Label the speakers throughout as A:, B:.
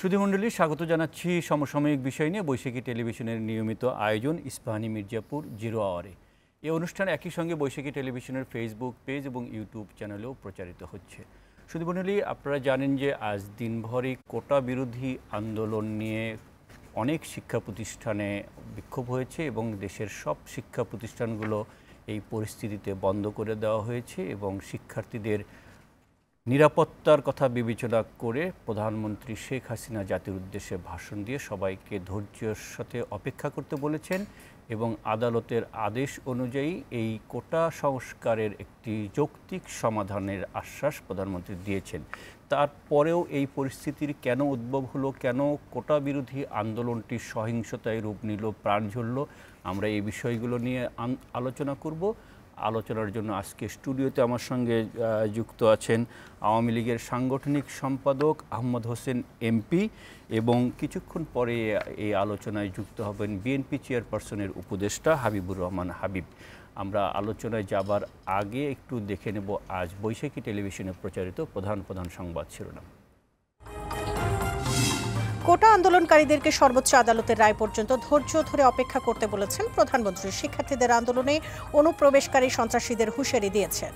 A: সুধীমণ্ডলী স্বাগত জানাচ্ছি সমসাময়িক বিষয় নিয়ে বৈশাখী টেলিভিশনের নিয়মিত আয়োজন ইস্পাহানি মির্জাপুর জিরো আওয়ারে এই অনুষ্ঠান একই সঙ্গে বৈশাখী টেলিভিশনের ফেসবুক পেজ এবং ইউটিউব চ্যানেলেও প্রচারিত হচ্ছে সুধীমণ্ডলী আপনারা জানেন যে আজ দিনভরই কোটা বিরোধী আন্দোলন নিয়ে অনেক শিক্ষা প্রতিষ্ঠানে বিক্ষোভ হয়েছে এবং দেশের সব শিক্ষা প্রতিষ্ঠানগুলো এই পরিস্থিতিতে বন্ধ করে দেওয়া হয়েছে এবং শিক্ষার্থীদের নিরাপত্তার কথা বিবেচনা করে প্রধানমন্ত্রী শেখ হাসিনা জাতির উদ্দেশ্যে ভাষণ দিয়ে সবাইকে ধৈর্যের সাথে অপেক্ষা করতে বলেছেন এবং আদালতের আদেশ অনুযায়ী এই কোটা সংস্কারের একটি যৌক্তিক সমাধানের আশ্বাস প্রধানমন্ত্রী দিয়েছেন তারপরেও এই পরিস্থিতির কেন উদ্ভব হলো কেন কোটা বিরোধী আন্দোলনটি সহিংসতায় রূপ নিল প্রাণ ঝরল আমরা এই বিষয়গুলো নিয়ে আলোচনা করব আলোচনার জন্য আজকে স্টুডিওতে আমার সঙ্গে যুক্ত আছেন আওয়ামী লীগের সাংগঠনিক সম্পাদক আহমদ হোসেন এমপি এবং কিছুক্ষণ পরে এই আলোচনায় যুক্ত হবেন বিএনপি চেয়ারপারসনের উপদেষ্টা হাবিবুর রহমান হাবিব আমরা আলোচনায় যাবার আগে একটু দেখে নেব আজ বৈশাখী টেলিভিশনে প্রচারিত প্রধান প্রধান সংবাদ শিরোনাম
B: কোটা আন্দোলনকারীদেরকে সর্বোচ্চ আদালতের রায় পর্যন্ত ধৈর্য ধরে অপেক্ষা করতে বলেছেন প্রধানমন্ত্রী শিক্ষার্থীদের আন্দোলনে অনুপ্রবেশকারী সন্ত্রাসীদের হুঁশিয়ারি দিয়েছেন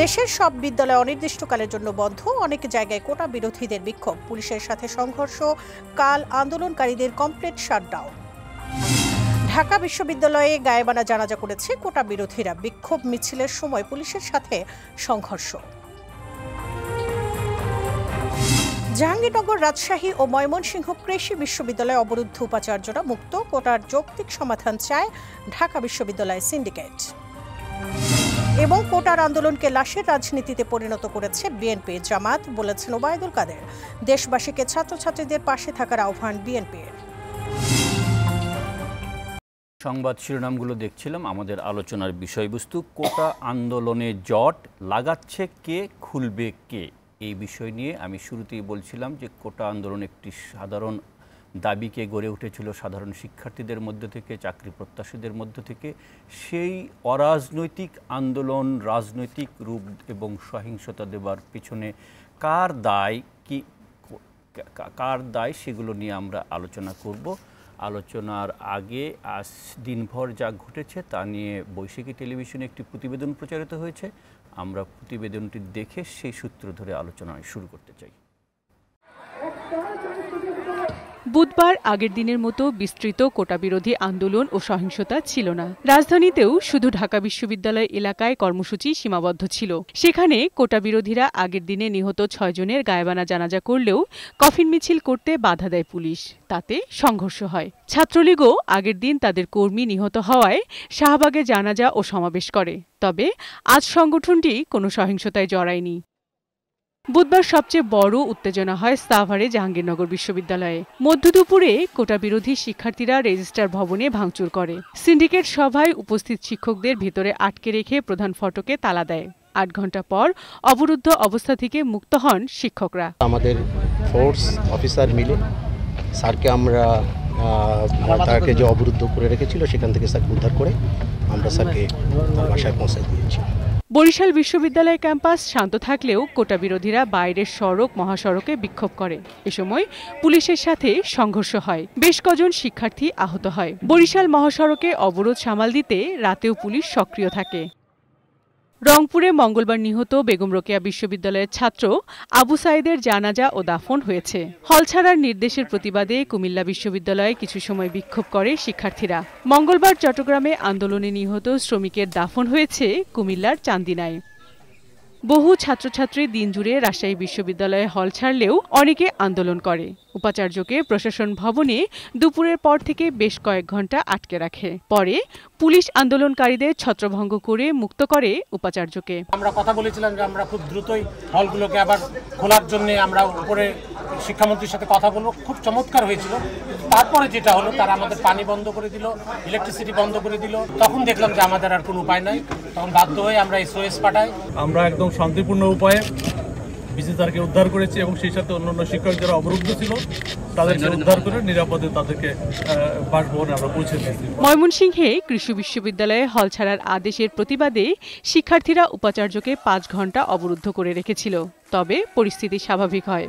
B: দেশের সব বিদ্যালয় অনির্দিষ্টকালের জন্য বন্ধ অনেক জায়গায় কোটা বিরোধীদের বিক্ষোভ পুলিশের সাথে সংঘর্ষ কাল আন্দোলনকারীদের কমপ্লিট শাটডাউন ঢাকা বিশ্ববিদ্যালয়ে গায়েবানা জানাজা করেছে কোটা বিরোধীরা বিক্ষোভ মিছিলের সময় পুলিশের সাথে সংঘর্ষ জাহাঙ্গীরনগর রাজশাহী ও ময়মনসিংহ কৃষি বিশ্ববিদ্যালয় অবরুদ্ধ উপাচার্যরা মুক্ত কোটার যৌক্তিক সমাধান চায় ঢাকা বিশ্ববিদ্যালয় সিন্ডিকেট এবং কোটার আন্দোলনকে লাশের রাজনীতিতে পরিণত করেছে বিএনপি জামাত বলেছেন ওবায়দুল কাদের দেশবাসীকে ছাত্রছাত্রীদের পাশে থাকার আহ্বান বিএনপির
A: সংবাদ শিরোনামগুলো দেখছিলাম আমাদের আলোচনার বিষয়বস্তু কোটা আন্দোলনে জট লাগাচ্ছে কে খুলবে কে এই বিষয় নিয়ে আমি শুরুতেই বলছিলাম যে কোটা আন্দোলন একটি সাধারণ দাবিকে গড়ে উঠেছিল সাধারণ শিক্ষার্থীদের মধ্য থেকে চাকরি প্রত্যাশীদের মধ্য থেকে সেই অরাজনৈতিক আন্দোলন রাজনৈতিক রূপ এবং সহিংসতা দেবার পিছনে কার দায় কি কার দায় সেগুলো নিয়ে আমরা আলোচনা করব আলোচনার আগে আজ দিনভর যা ঘটেছে তা নিয়ে বৈশাখী টেলিভিশনে একটি প্রতিবেদন প্রচারিত হয়েছে আমরা প্রতিবেদনটি দেখে সেই সূত্র ধরে আলোচনা শুরু করতে চাই
B: বুধবার আগের দিনের মতো বিস্তৃত কোটাবিরোধী আন্দোলন ও সহিংসতা ছিল না রাজধানীতেও শুধু ঢাকা বিশ্ববিদ্যালয় এলাকায় কর্মসূচি সীমাবদ্ধ ছিল সেখানে কোটাবিরোধীরা আগের দিনে নিহত ছয়জনের গায়েবানা জানাজা করলেও কফিন মিছিল করতে বাধা দেয় পুলিশ তাতে সংঘর্ষ হয় ছাত্রলীগও আগের দিন তাদের কর্মী নিহত হওয়ায় শাহবাগে জানাজা ও সমাবেশ করে তবে আজ সংগঠনটি কোনো সহিংসতায় জড়ায়নি বুধবার সবচেয়ে বড় উত্তেজনা হয় সাভারে জাহাঙ্গীরনগর বিশ্ববিদ্যালয়ে মধ্য দুপুরে কোটা বিরোধী শিক্ষার্থীরা রেজিস্টার ভবনে ভাঙচুর করে সিন্ডিকেট সভায় উপস্থিত শিক্ষকদের ভিতরে আটকে রেখে প্রধান ফটকে তালা দেয় আট ঘন্টা পর অবরুদ্ধ অবস্থা থেকে মুক্ত হন শিক্ষকরা
C: আমাদের ফোর্স অফিসার মিলে স্যারকে আমরা তাকে যে অবরুদ্ধ করে রেখেছিল সেখান থেকে স্যারকে উদ্ধার করে আমরা স্যারকে বাসায় পৌঁছে দিয়েছি
B: বরিশাল বিশ্ববিদ্যালয় ক্যাম্পাস শান্ত থাকলেও কোটা বিরোধীরা বাইরের সড়ক মহাসড়কে বিক্ষোভ করে এ সময় পুলিশের সাথে সংঘর্ষ হয় বেশ কজন শিক্ষার্থী আহত হয় বরিশাল মহাসড়কে অবরোধ সামাল দিতে রাতেও পুলিশ সক্রিয় থাকে রংপুরে মঙ্গলবার নিহত বেগম রোকেয়া বিশ্ববিদ্যালয়ের ছাত্র আবু সাইদের জানাজা ও দাফন হয়েছে হল ছাড়ার নির্দেশের প্রতিবাদে কুমিল্লা বিশ্ববিদ্যালয়ে কিছু সময় বিক্ষোভ করে শিক্ষার্থীরা মঙ্গলবার চট্টগ্রামে আন্দোলনে নিহত শ্রমিকের দাফন হয়েছে কুমিল্লার চান্দিনায় বহু ছাত্রছাত্রী দিনজুড়ে রাজশাহী বিশ্ববিদ্যালয়ে হল ছাড়লেও অনেকে আন্দোলন করে উপাচার্যকে প্রশাসন ভবনে দুপুরের পর থেকে বেশ কয়েক ঘন্টা আটকে রাখে পরে পুলিশ আন্দোলনকারীদের ছত্রভঙ্গ করে মুক্ত করে উপাচার্যকে
C: আমরা কথা বলেছিলাম যে আমরা খুব দ্রুতই হলগুলোকে আবার খোলার জন্য আমরা উপরে শিক্ষামন্ত্রীর
D: সাথে কথা বলবো খুব চমৎকার হয়েছিল তারপরে যেটা হলো তারা আমাদের পানি বন্ধ করে দিল ইলেকট্রিসিটি বন্ধ করে দিল তখন দেখলাম যে আমাদের আর কোনো উপায় নাই তখন বাধ্য হয়ে আমরা এসওএস পাঠাই আমরা একদম শান্তিপূর্ণ উপায়ে ভিসি স্যারকে উদ্ধার করেছি এবং সেই সাথে অন্যান্য শিক্ষক যারা অবরুদ্ধ ছিল তাদেরকে উদ্ধার করে নিরাপদে তাদেরকে বাসভবনে আমরা পৌঁছে দিয়েছি
B: ময়মনসিংহে কৃষি বিশ্ববিদ্যালয়ে হল ছাড়ার আদেশের প্রতিবাদে শিক্ষার্থীরা উপাচার্যকে পাঁচ ঘন্টা অবরুদ্ধ করে রেখেছিল তবে পরিস্থিতি স্বাভাবিক হয়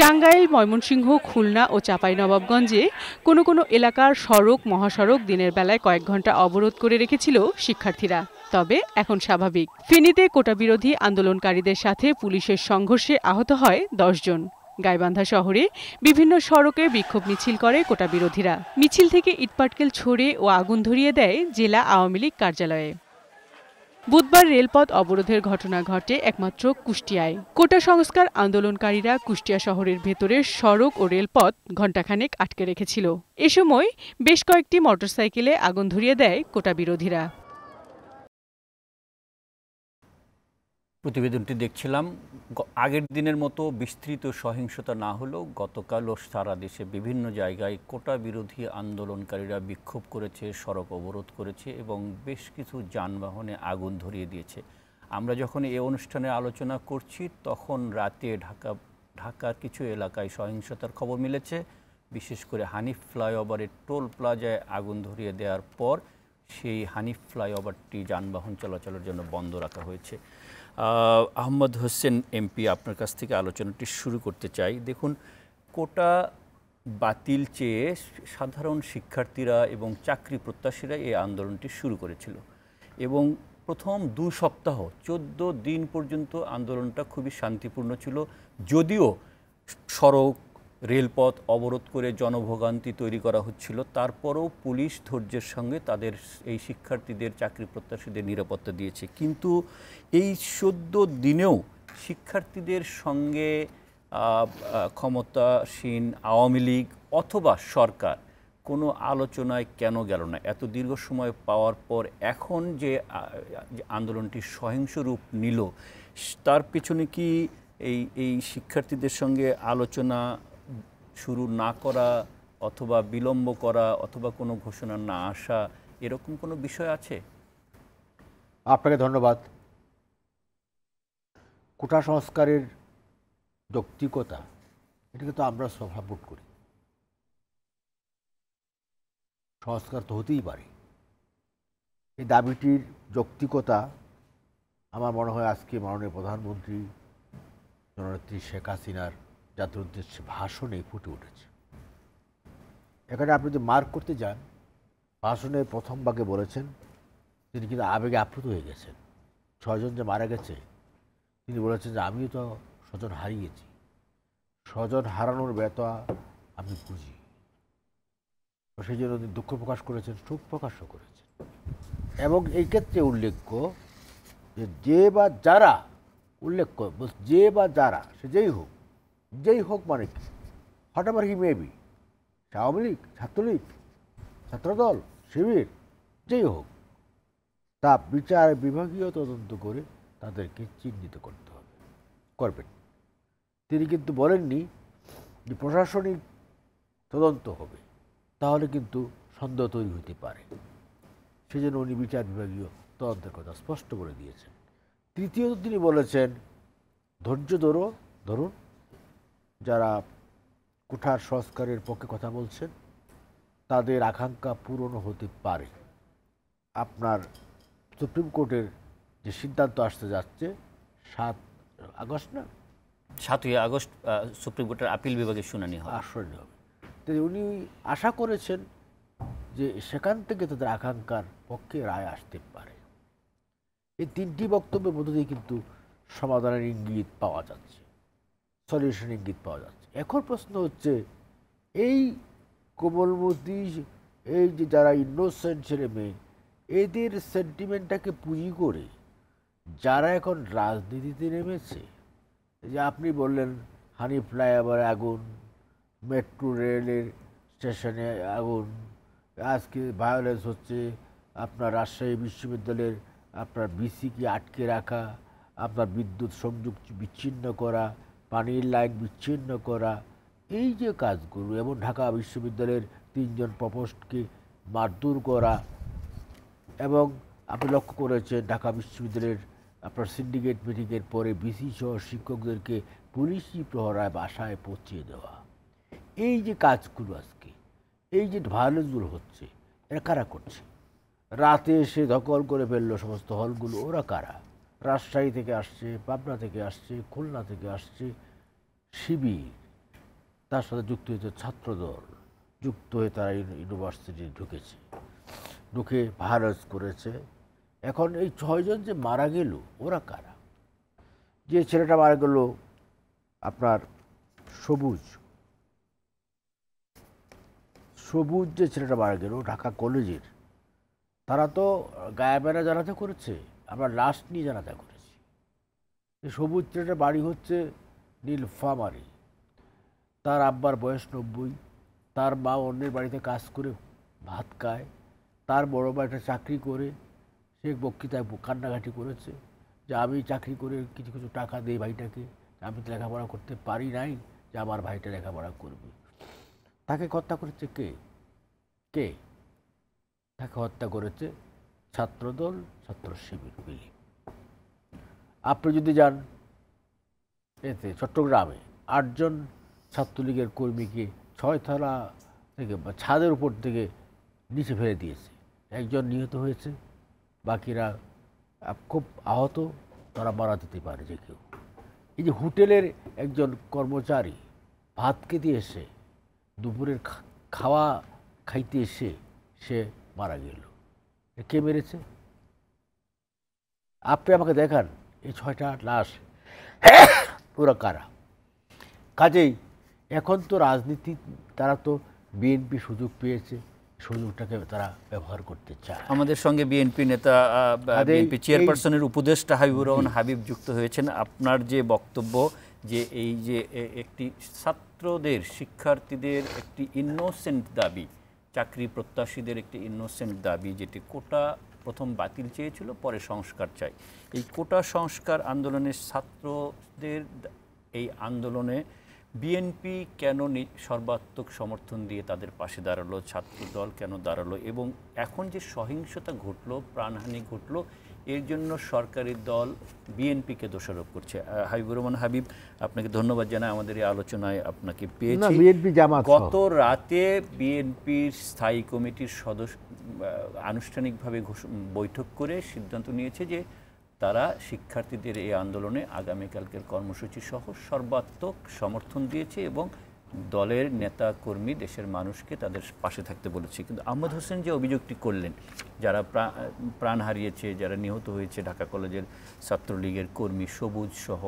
B: টাঙ্গাইল ময়মনসিংহ খুলনা ও চাপাই নবাবগঞ্জে কোনো কোনো এলাকার সড়ক মহাসড়ক দিনের বেলায় কয়েক ঘন্টা অবরোধ করে রেখেছিল শিক্ষার্থীরা তবে এখন স্বাভাবিক ফেনীতে কোটাবিরোধী আন্দোলনকারীদের সাথে পুলিশের সংঘর্ষে আহত হয় দশজন গাইবান্ধা শহরে বিভিন্ন সড়কে বিক্ষোভ মিছিল করে কোটা বিরোধীরা মিছিল থেকে ইটপাটকেল ছড়ে ও আগুন ধরিয়ে দেয় জেলা আওয়ামী লীগ কার্যালয়ে বুধবার রেলপথ অবরোধের ঘটনা ঘটে একমাত্র কুষ্টিয়ায় কোটা সংস্কার আন্দোলনকারীরা কুষ্টিয়া শহরের ভেতরে সড়ক ও রেলপথ ঘণ্টাখানেক আটকে রেখেছিল এ সময় বেশ কয়েকটি মোটরসাইকেলে আগুন ধরিয়ে দেয় কোটা বিরোধীরা
A: প্রতিবেদনটি দেখছিলাম আগের দিনের মতো বিস্তৃত সহিংসতা না হলেও গতকালও সারা দেশে বিভিন্ন জায়গায় কোটা বিরোধী আন্দোলনকারীরা বিক্ষোভ করেছে সড়ক অবরোধ করেছে এবং বেশ কিছু যানবাহনে আগুন ধরিয়ে দিয়েছে আমরা যখন এ অনুষ্ঠানে আলোচনা করছি তখন রাতে ঢাকা ঢাকার কিছু এলাকায় সহিংসতার খবর মিলেছে বিশেষ করে হানিফ ফ্লাইওভারের টোল প্লাজায় আগুন ধরিয়ে দেওয়ার পর সেই হানিফ ফ্লাইওভারটি যানবাহন চলাচলের জন্য বন্ধ রাখা হয়েছে আহমদ হোসেন এমপি আপনার কাছ থেকে আলোচনাটি শুরু করতে চাই দেখুন কোটা বাতিল চেয়ে সাধারণ শিক্ষার্থীরা এবং চাকরি প্রত্যাশীরা এই আন্দোলনটি শুরু করেছিল এবং প্রথম দু সপ্তাহ ১৪ দিন পর্যন্ত আন্দোলনটা খুবই শান্তিপূর্ণ ছিল যদিও সড়ক রেলপথ অবরোধ করে জনভোগান্তি তৈরি করা হচ্ছিল তারপরও পুলিশ ধৈর্যের সঙ্গে তাদের এই শিক্ষার্থীদের চাকরি প্রত্যাশীদের নিরাপত্তা দিয়েছে কিন্তু এই চোদ্দ দিনেও শিক্ষার্থীদের সঙ্গে ক্ষমতাসীন আওয়ামী লীগ অথবা সরকার কোনো আলোচনায় কেন গেল না এত দীর্ঘ সময় পাওয়ার পর এখন যে আন্দোলনটি সহিংস রূপ নিল তার পিছনে কি এই এই শিক্ষার্থীদের সঙ্গে আলোচনা শুরু না করা অথবা বিলম্ব করা অথবা কোনো ঘোষণা না আসা এরকম কোনো বিষয় আছে
C: আপনাকে ধন্যবাদ কোটা সংস্কারের যৌক্তিকতা এটাকে তো আমরা স্বভাবোধ করি সংস্কার তো হতেই পারে এই দাবিটির যৌক্তিকতা আমার মনে হয় আজকে মাননীয় প্রধানমন্ত্রী জননেত্রী শেখ হাসিনার জাতির উদ্দেশ্যে ভাষণে ফুটে উঠেছে এখানে আপনি যদি মার্ক করতে যান ভাষণের প্রথম ভাগে বলেছেন তিনি কিন্তু আবেগে আপ্লুত হয়ে গেছেন ছজন যে মারা গেছে তিনি বলেছেন যে আমিও তো স্বজন হারিয়েছি স্বজন হারানোর ব্যথা আমি বুঝি সেই জন্য তিনি দুঃখ প্রকাশ করেছেন সুখ প্রকাশও করেছেন এবং এই ক্ষেত্রে উল্লেখ্য যে যে বা যারা উল্লেখ্য যে বা যারা সে যেই হোক যেই হোক মানে কি হঠাৎ কি মে বি আওয়ামী লীগ ছাত্রলীগ ছাত্রদল শিবির যেই হোক তা বিচার বিভাগীয় তদন্ত করে তাদেরকে চিহ্নিত করতে হবে করবেন তিনি কিন্তু বলেননি যে প্রশাসনিক তদন্ত হবে তাহলে কিন্তু সন্দেহ তৈরি হতে পারে সেজন্য উনি বিচার বিভাগীয় তদন্তের কথা স্পষ্ট করে দিয়েছেন তৃতীয়ত তিনি বলেছেন ধৈর্য ধরো ধরুন যারা কুঠার সংস্কারের পক্ষে কথা বলছেন তাদের আকাঙ্ক্ষা পূরণ হতে পারে আপনার সুপ্রিম কোর্টের যে সিদ্ধান্ত আসতে যাচ্ছে সাত আগস্ট না
A: সাতই আগস্ট সুপ্রিম কোর্টের আপিল বিভাগে শুনানি হয় আশ্চর্য হবে
C: তো উনি আশা করেছেন যে সেখান থেকে তাদের আকাঙ্ক্ষার পক্ষে রায় আসতে পারে এই তিনটি বক্তব্যের মধ্য দিয়ে কিন্তু সমাধানের ইঙ্গিত পাওয়া যাচ্ছে সলিউশন ইঙ্গিত পাওয়া যাচ্ছে এখন প্রশ্ন হচ্ছে এই কোমলমতি এই যে যারা ইনোসেন্ট ছেলে মেয়ে এদের সেন্টিমেন্টটাকে পুঁজি করে যারা এখন রাজনীতিতে নেমেছে যে আপনি বললেন হানি ফ্লাইওভার আগুন মেট্রো রেলের স্টেশনে আগুন আজকে ভায়োলেন্স হচ্ছে আপনার রাজশাহী বিশ্ববিদ্যালয়ের আপনার বিসিকে আটকে রাখা আপনার বিদ্যুৎ সংযোগ বিচ্ছিন্ন করা পানির লাইন বিচ্ছিন্ন করা এই যে কাজগুলো এবং ঢাকা বিশ্ববিদ্যালয়ের তিনজন প্রপোস্টকে মারদুর করা এবং আপনি লক্ষ্য করেছেন ঢাকা বিশ্ববিদ্যালয়ের আপনার সিন্ডিকেট মিটিংয়ের পরে বিসি সহ শিক্ষকদেরকে পুলিশি প্রহরায় বাসায় পৌঁছিয়ে দেওয়া এই যে কাজগুলো আজকে এই যে ভায়োলেন্সগুলো হচ্ছে এরা কারা করছে রাতে এসে দখল করে ফেললো সমস্ত হলগুলো ওরা কারা রাজশাহী থেকে আসছে পাবনা থেকে আসছে খুলনা থেকে আসছে শিবির তার সাথে যুক্ত হয়েছে ছাত্রদল যুক্ত হয়ে তারা ইউনিভার্সিটি ঢুকেছে ঢুকে ভাইরাস করেছে এখন এই ছয়জন যে মারা গেল ওরা কারা যে ছেলেটা মারা গেল আপনার সবুজ সবুজ যে ছেলেটা মারা গেল ঢাকা কলেজের তারা তো গায়ে বেড়া জানাতে করেছে আমরা লাস্ট নিয়ে জানাতে করেছি যে সবুজ ট্রেনের বাড়ি হচ্ছে নীলফামারি তার আব্বার বয়স নব্বই তার মা অন্যের বাড়িতে কাজ করে ভাত খায় তার বড় বাড়িটা চাকরি করে সে বক্তৃতায় কান্নাঘাটি করেছে যে আমি চাকরি করে কিছু কিছু টাকা দিই ভাইটাকে আমি তো লেখাপড়া করতে পারি নাই যে আমার ভাইটা লেখাপড়া করবে তাকে হত্যা করেছে কে কে তাকে হত্যা করেছে ছাত্রদল ছাত্র শিবির মিলে আপনি যদি যান এতে চট্টগ্রামে আটজন ছাত্রলীগের কর্মীকে ছয়তলা থেকে বা ছাদের উপর থেকে নিচে ফেলে দিয়েছে একজন নিহত হয়েছে বাকিরা খুব আহত তারা মারা দিতে পারে যে কেউ এই যে হোটেলের একজন কর্মচারী ভাত খেতে এসে দুপুরের খাওয়া খাইতে এসে সে মারা গেল কে মেরেছে আপনি আমাকে দেখান এই ছয়টা লাশ ওরা কারা কাজেই এখন তো রাজনীতি তারা তো বিএনপি সুযোগ পেয়েছে সুযোগটাকে তারা ব্যবহার করতে চায়
A: আমাদের সঙ্গে বিএনপি নেতা বিএনপি চেয়ারপারসনের উপদেষ্টা হাবিবুর রহমান হাবিব যুক্ত হয়েছেন আপনার যে বক্তব্য যে এই যে একটি ছাত্রদের শিক্ষার্থীদের একটি ইনোসেন্ট দাবি চাকরি প্রত্যাশীদের একটি ইনোসেন্ট দাবি যেটি কোটা প্রথম বাতিল চেয়েছিল পরে সংস্কার চাই এই কোটা সংস্কার আন্দোলনের ছাত্রদের এই আন্দোলনে বিএনপি কেন সর্বাত্মক সমর্থন দিয়ে তাদের পাশে দাঁড়ালো ছাত্র দল কেন দাঁড়ালো এবং এখন যে সহিংসতা ঘটলো প্রাণহানি ঘটলো এর জন্য সরকারি দল বিএনপিকে দোষারোপ করছে হাবিবুর রহমান হাবিব আপনাকে ধন্যবাদ জানাই আমাদের এই আলোচনায় আপনাকে পেয়েছি গত রাতে বিএনপির স্থায়ী কমিটির সদস্য আনুষ্ঠানিকভাবে বৈঠক করে সিদ্ধান্ত নিয়েছে যে তারা শিক্ষার্থীদের এই আন্দোলনে আগামীকালকের কর্মসূচি সহ সর্বাত্মক সমর্থন দিয়েছে এবং দলের নেতা কর্মী দেশের মানুষকে তাদের পাশে থাকতে বলেছে কিন্তু আহমদ হোসেন যে অভিযোগটি করলেন যারা প্রাণ হারিয়েছে যারা নিহত হয়েছে ঢাকা কলেজের ছাত্রলীগের কর্মী সবুজ সহ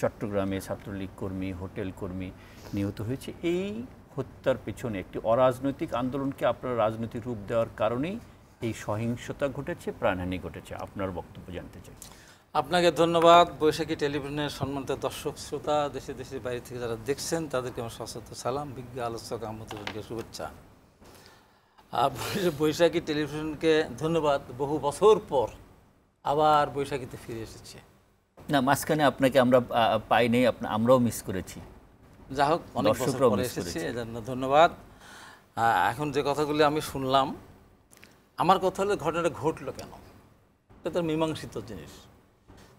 A: চট্টগ্রামে ছাত্রলীগ কর্মী হোটেল কর্মী নিহত হয়েছে এই হত্যার পেছনে একটি অরাজনৈতিক আন্দোলনকে আপনার রাজনৈতিক রূপ দেওয়ার কারণেই এই সহিংসতা ঘটেছে প্রাণহানি ঘটেছে আপনার বক্তব্য জানতে চাই
D: আপনাকে ধন্যবাদ বৈশাখী টেলিভিশনের সম্মানিত দর্শক শ্রোতা দেশে দেশের বাইরে থেকে যারা দেখছেন তাদেরকে আমার সশস্ত সালাম বিজ্ঞ আলোচক আহমদকে শুভেচ্ছা বৈশাখী টেলিভিশনকে ধন্যবাদ বহু বছর পর আবার বৈশাখীতে ফিরে এসেছে
A: না মাঝখানে আপনাকে আমরা পাই নেই আমরাও মিস করেছি যা হোক অনেক বছর পরে এসেছে
D: এজন্য ধন্যবাদ এখন যে কথাগুলি আমি শুনলাম আমার কথা হলো ঘটনাটা ঘটলো কেন এটা তো মীমাংসিত জিনিস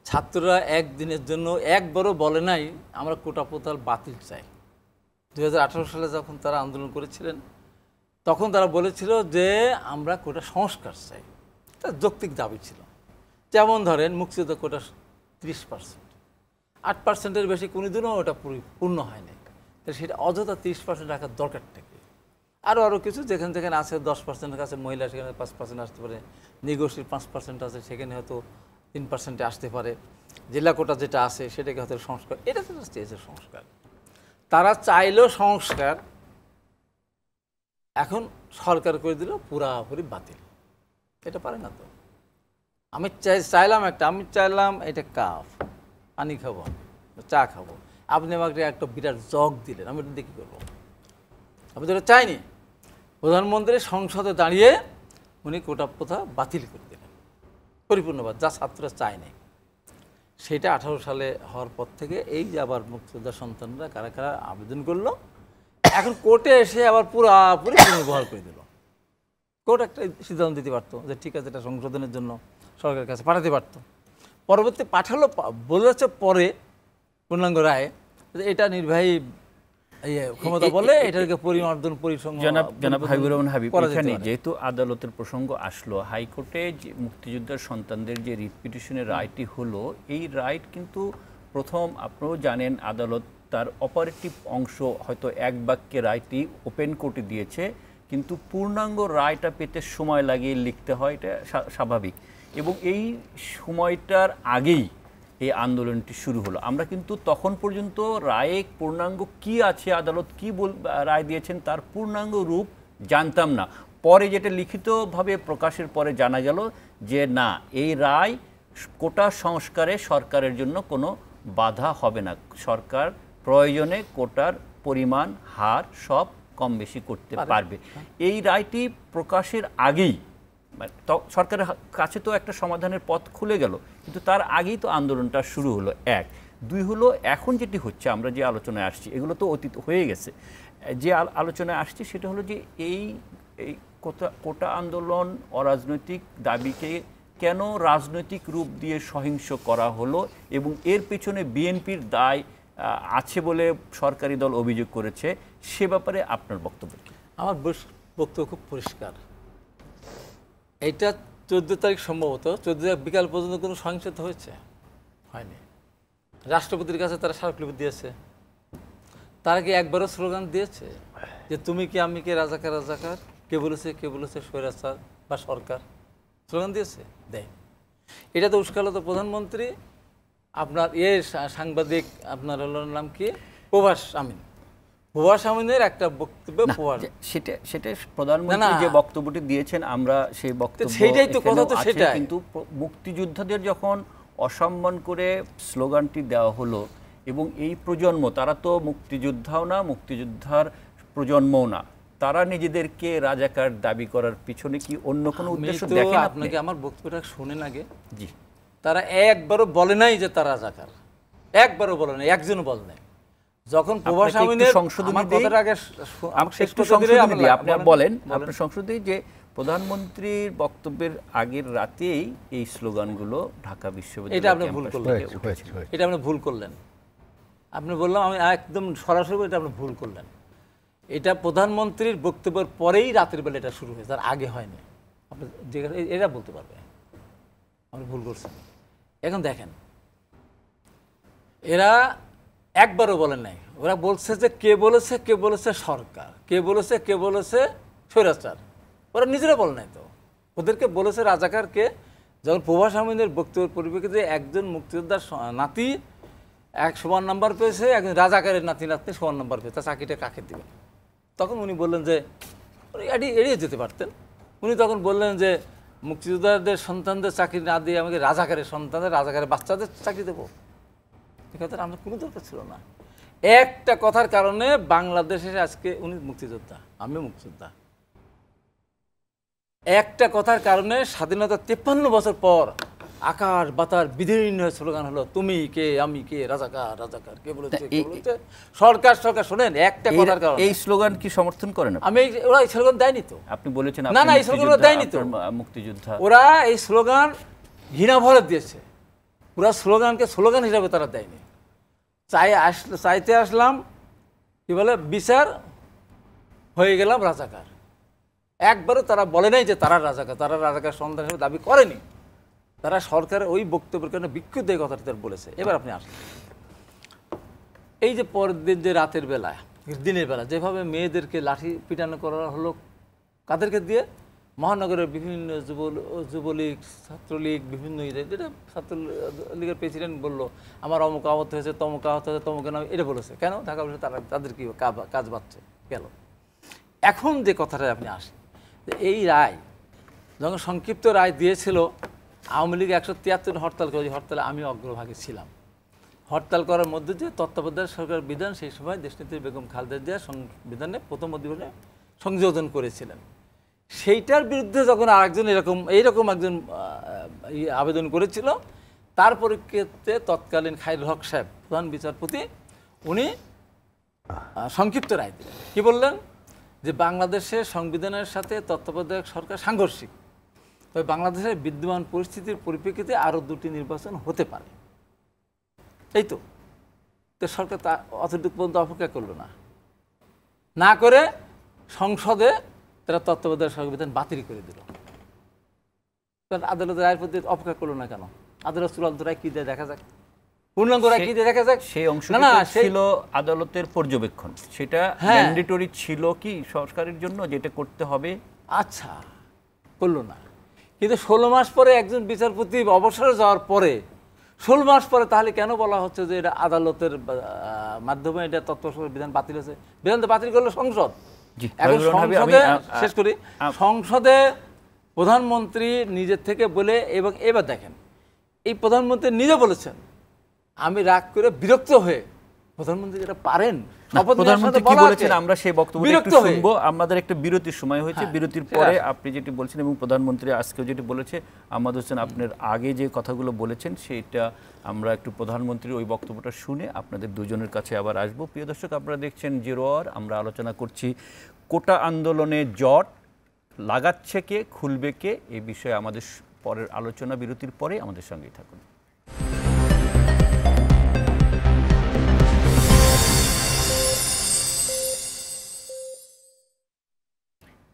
D: ছাত্ররা একদিনের জন্য একবারও বলে নাই আমরা কোটা পোতাল বাতিল চাই দু সালে যখন তারা আন্দোলন করেছিলেন তখন তারা বলেছিল যে আমরা কোটা সংস্কার চাই তার যৌক্তিক দাবি ছিল যেমন ধরেন মুক্তিযুদ্ধ কোটা ত্রিশ পার্সেন্ট আট পার্সেন্টের বেশি কোনোদিনও ওটা পূর্ণ হয়নি তাহলে সেটা অযথা ত্রিশ পার্সেন্ট রাখার দরকার থাকে আরও আরও কিছু যেখানে যেখানে আছে দশ পার্সেন্টের কাছে মহিলা সেখানে পাঁচ পার্সেন্ট আসতে পারে নিগোষ্ঠীর পাঁচ পার্সেন্ট আছে সেখানে হয়তো তিন পার্সেন্টে আসতে পারে জেলা কোটা যেটা আছে সেটাকে হয়তো সংস্কার এটা তো চেয়েছে সংস্কার তারা চাইলেও সংস্কার এখন সরকার করে দিল পুরাপুরি বাতিল এটা পারে না তো আমি চাই চাইলাম একটা আমি চাইলাম এটা কাপ পানি খাবো চা খাবো আপনি আমাকে একটা বিরাট জগ দিলেন আমি এটা দেখি করবো আমি তো চাইনি প্রধানমন্ত্রী সংসদে দাঁড়িয়ে উনি কোটা প্রথা বাতিল করে পরিপূর্ণবাদ যা ছাত্ররা নাই সেটা আঠারো সালে হওয়ার পর থেকে এই যে আবার মুক্তিযোদ্ধা সন্তানরা কারা কারা আবেদন করলো এখন কোর্টে এসে আবার পুরাপুরি পুনর্ব্যবহার করে দিল কোর্ট একটা সিদ্ধান্ত দিতে পারতো যে ঠিক আছে এটা সংশোধনের জন্য সরকারের কাছে পাঠাতে পারতো পরবর্তী পাঠালো যাচ্ছে পরে পূর্ণাঙ্গ রায় এটা নির্বাহী ইয়ে
A: যেহেতু আদালতের প্রসঙ্গ আসলো হাইকোর্টে মুক্তিযোদ্ধার সন্তানদের যে রিপিটিশনের রায়টি হলো এই কিন্তু প্রথম আপনিও জানেন আদালত তার অপারেটিভ অংশ হয়তো এক বাক্যে রায়টি ওপেন কোর্টে দিয়েছে কিন্তু পূর্ণাঙ্গ রায়টা পেতে সময় লাগিয়ে লিখতে হয় এটা স্বাভাবিক এবং এই সময়টার আগেই এই আন্দোলনটি শুরু হলো আমরা কিন্তু তখন পর্যন্ত রায়ে পূর্ণাঙ্গ কি আছে আদালত কি বল রায় দিয়েছেন তার পূর্ণাঙ্গ রূপ জানতাম না পরে যেটা লিখিতভাবে প্রকাশের পরে জানা গেল যে না এই রায় কোটা সংস্কারে সরকারের জন্য কোনো বাধা হবে না সরকার প্রয়োজনে কোটার পরিমাণ হার সব কম বেশি করতে পারবে এই রায়টি প্রকাশের আগেই মানে সরকারের কাছে তো একটা সমাধানের পথ খুলে গেল কিন্তু তার আগেই তো আন্দোলনটা শুরু হলো এক দুই হলো এখন যেটি হচ্ছে আমরা যে আলোচনায় আসছি এগুলো তো অতীত হয়ে গেছে যে আলোচনায় আসছি সেটা হলো যে এই এই কোটা কোটা আন্দোলন অরাজনৈতিক দাবিকে কেন রাজনৈতিক রূপ দিয়ে সহিংস করা হলো এবং এর পেছনে বিএনপির দায় আছে বলে সরকারি দল অভিযোগ করেছে সে ব্যাপারে আপনার বক্তব্য
D: আমার বক্তব্য খুব পরিষ্কার এটা চোদ্দ তারিখ সম্ভবত চোদ্দ তারিখ বিকাল পর্যন্ত কোনো সহিংসত হয়েছে হয়নি রাষ্ট্রপতির কাছে তারা স্মারকলিপি দিয়েছে তারা কি একবারও স্লোগান দিয়েছে যে তুমি কি আমি কে রাজাকার রাজাকার কে বলেছে কে বলেছে স্বৈরাচার বা সরকার স্লোগান দিয়েছে দেয় এটা তো তো প্রধানমন্ত্রী আপনার এ সাংবাদিক আপনার নাম কি প্রভাস
A: আমিন একটা বক্তব্য সেটা সেটা প্রধানমন্ত্রী যে বক্তব্যটি দিয়েছেন আমরা সেই বক্তব্য সেটাই তো কথা তো কিন্তু মুক্তিযোদ্ধাদের যখন অসম্মান করে স্লোগানটি দেওয়া হলো এবং এই প্রজন্ম তারা তো মুক্তিযোদ্ধাও না মুক্তিযোদ্ধার প্রজন্মও না তারা নিজেদেরকে রাজাকার দাবি করার পিছনে কি অন্য কোনো উদ্দেশ্য দেখেন আপনাকে
D: আমার বক্তব্যটা শুনে আগে জি তারা একবারও বলে নাই যে তারা রাজাকার একবারও বলে নাই একজনও বলে নাই যখন প্রভাস আমিনের সংশোধনী আগে আমাকে একটু দিই আপনি বলেন আপনি
A: সংশোধনী যে প্রধানমন্ত্রীর বক্তব্যের আগের রাতেই এই স্লোগানগুলো ঢাকা বিশ্ববিদ্যালয়ে এটা আপনি ভুল করলেন এটা আপনি ভুল করলেন আপনি বললাম আমি একদম
D: সরাসরি এটা আপনি ভুল করলেন এটা প্রধানমন্ত্রীর বক্তব্যের পরেই রাতের বেলা এটা শুরু হয়েছে তার আগে হয়নি আপনি যে এটা বলতে পারবে আপনি ভুল করছেন এখন দেখেন এরা একবারও বলেন নাই ওরা বলছে যে কে বলেছে কে বলেছে সরকার কে বলেছে কে বলেছে স্বৈরাচার ওরা নিজেরা বলে নাই তো ওদেরকে বলেছে রাজাকার কে যখন প্রভাস বক্তব্য বক্তব্যের পরিপ্রেক্ষিতে একজন মুক্তিযোদ্ধার নাতি এক সমান নাম্বার পেয়েছে একজন রাজাকারের নাতি নাতনি সমান নাম্বার পেয়েছে তা চাকরিটা কাকে দেবেন তখন উনি বললেন যে এটি এড়িয়ে যেতে পারতেন উনি তখন বললেন যে মুক্তিযোদ্ধাদের সন্তানদের চাকরি না দিয়ে আমাকে রাজাকারের সন্তানদের রাজাকারের বাচ্চাদের চাকরি দেবো কথা আমাদের কোনো দরকার ছিল না একটা কথার কারণে বাংলাদেশের আজকে উনি মুক্তিযোদ্ধা আমি মুক্তিযোদ্ধা একটা কথার কারণে স্বাধীনতা তেপ্পান্ন বছর পর আকাশ বাতার বিধীর্ণ স্লোগান হলো তুমি কে আমি কে রাজাকার রাজাকার কে বলেছে সরকার সরকার শোনেন একটা কথার কারণে এই
A: স্লোগান কি সমর্থন করেন আমি
D: ওরা এই স্লোগান দেয়নি তো আপনি বলেছেন না না এই স্লোগান দেয়নি তো মুক্তিযোদ্ধা ওরা এই স্লোগান ঘৃণা ভরে দিয়েছে ওরা স্লোগানকে স্লোগান হিসাবে তারা দেয়নি চাই আস চাইতে আসলাম কী বলে বিচার হয়ে গেলাম রাজাকার একবারও তারা বলে নাই যে তারা রাজাকার তারা রাজাকার সন্ধান হিসেবে দাবি করেনি তারা সরকারের ওই বক্তব্যের কারণে বিক্ষুব্ধ এই কথাটি তার বলেছে এবার আপনি আসেন এই যে পরের দিন যে রাতের বেলা দিনের বেলা যেভাবে মেয়েদেরকে লাঠি পিটানো করা হলো কাদেরকে দিয়ে মহানগরের বিভিন্ন যুব যুবলীগ ছাত্রলীগ বিভিন্ন ইয়ে, যেটা ছাত্রলীগের প্রেসিডেন্ট বললো আমার অমুক আহত হয়েছে তমুক আহত হয়েছে তমুকে নাম এটা বলেছে কেন ঢাকা বলেছে তারা তাদের কী কাজ পাচ্ছে গেল এখন যে কথাটা আপনি আসেন এই রায় যখন সংক্ষিপ্ত রায় দিয়েছিল আওয়ামী লীগ একশো তিয়াত্তর হরতাল করে হরতালে আমি অগ্রভাগে ছিলাম হরতাল করার মধ্যে যে তত্ত্বাবধায়ক সরকার বিধান সেই সময় দেশনেত্রী বেগম খালদের জিয়া সংবিধানে প্রথম অধিবেশনে সংযোজন করেছিলেন সেইটার বিরুদ্ধে যখন আরেকজন এরকম এইরকম একজন ইয়ে আবেদন করেছিল তার পরিপ্রেক্ষিতে তৎকালীন খাইরুল হক সাহেব প্রধান বিচারপতি উনি সংক্ষিপ্ত রায় দিলেন কী বললেন যে বাংলাদেশে সংবিধানের সাথে তত্ত্বাবধায়ক সরকার সাংঘর্ষিক তবে বাংলাদেশের বিদ্যমান পরিস্থিতির পরিপ্রেক্ষিতে আরও দুটি নির্বাচন হতে পারে এই তো তো সরকার তা অতটুকু পর্যন্ত অপেক্ষা করলো না না করে সংসদে তারা তত্ত্বাবধায়ক সংবিধান বাতিল করে দিল কারণ আদালত রায়ের প্রতি অপেক্ষা করলো না কেন আদালত চূড়ান্ত রায় কী দেয় দেখা যাক
A: পূর্ণাঙ্গ রায় কী দেয় দেখা যাক সেই অংশ না ছিল আদালতের পর্যবেক্ষণ সেটা ম্যান্ডেটরি ছিল কি সরকারের জন্য যেটা করতে হবে আচ্ছা
D: করলো না কিন্তু ষোলো মাস পরে একজন বিচারপতি অবসর যাওয়ার পরে ষোলো মাস পরে তাহলে কেন বলা হচ্ছে যে এটা আদালতের মাধ্যমে এটা তত্ত্ব বিধান বাতিল হয়েছে বিধান তো বাতিল করলো সংসদ শেষ করি সংসদে প্রধানমন্ত্রী নিজের থেকে বলে এবং এবার দেখেন এই প্রধানমন্ত্রী নিজে বলেছেন আমি রাগ করে বিরক্ত হয়ে প্রধানমন্ত্রী যেটা পারেন আমরা হ্যাঁ। হ্যাঁ।
A: যে প্রধানমন্ত্রীর ওই বক্তব্যটা শুনে আপনাদের দুজনের কাছে আবার আসবো প্রিয় দর্শক আপনারা দেখছেন জেরোয়ার আমরা আলোচনা করছি কোটা আন্দোলনে জট লাগাচ্ছে কে খুলবে কে এ বিষয়ে আমাদের পরের আলোচনা বিরতির পরে আমাদের সঙ্গেই থাকুন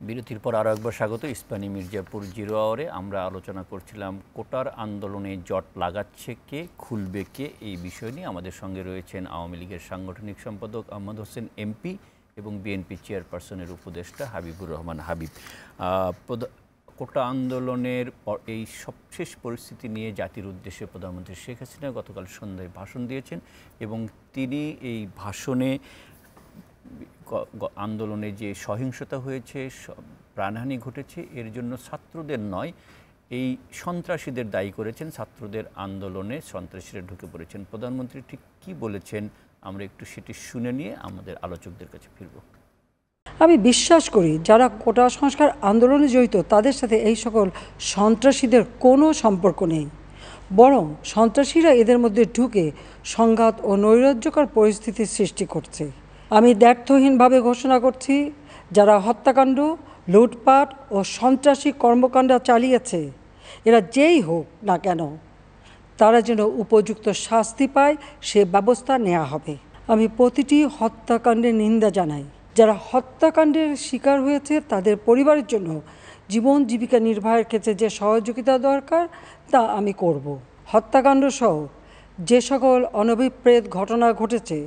A: বিরতির পর আরও একবার স্বাগত ইস্পানি মির্জাপুর জিরো আওয়ারে আমরা আলোচনা করছিলাম কোটার আন্দোলনে জট লাগাচ্ছে কে খুলবে কে এই বিষয় নিয়ে আমাদের সঙ্গে রয়েছেন আওয়ামী লীগের সাংগঠনিক সম্পাদক আহমদ হোসেন এমপি এবং বিএনপি চেয়ারপারসনের উপদেষ্টা হাবিবুর রহমান হাবিব কোটা আন্দোলনের এই সবশেষ পরিস্থিতি নিয়ে জাতির উদ্দেশ্যে প্রধানমন্ত্রী শেখ হাসিনা গতকাল সন্ধ্যায় ভাষণ দিয়েছেন এবং তিনি এই ভাষণে আন্দোলনে যে সহিংসতা হয়েছে প্রাণহানি ঘটেছে এর জন্য ছাত্রদের নয় এই সন্ত্রাসীদের দায়ী করেছেন ছাত্রদের আন্দোলনে সন্ত্রাসীরা ঢুকে পড়েছেন প্রধানমন্ত্রী ঠিক কি বলেছেন আমরা একটু সেটি শুনে নিয়ে আমাদের আলোচকদের কাছে ফিরব
E: আমি বিশ্বাস করি যারা কোটা সংস্কার আন্দোলনে জড়িত তাদের সাথে এই সকল সন্ত্রাসীদের কোনো সম্পর্ক নেই বরং সন্ত্রাসীরা এদের মধ্যে ঢুকে সংঘাত ও নৈরাজ্যকর পরিস্থিতির সৃষ্টি করছে আমি দ্ব্যর্থহীনভাবে ঘোষণা করছি যারা হত্যাকাণ্ড লুটপাট ও সন্ত্রাসী কর্মকাণ্ড চালিয়েছে এরা যেই হোক না কেন তারা যেন উপযুক্ত শাস্তি পায় সে ব্যবস্থা নেওয়া হবে আমি প্রতিটি হত্যাকাণ্ডের নিন্দা জানাই যারা হত্যাকাণ্ডের শিকার হয়েছে তাদের পরিবারের জন্য জীবন জীবিকা নির্বাহের ক্ষেত্রে যে সহযোগিতা দরকার তা আমি করব হত্যাকাণ্ড সহ যে সকল অনভিপ্রেত ঘটনা ঘটেছে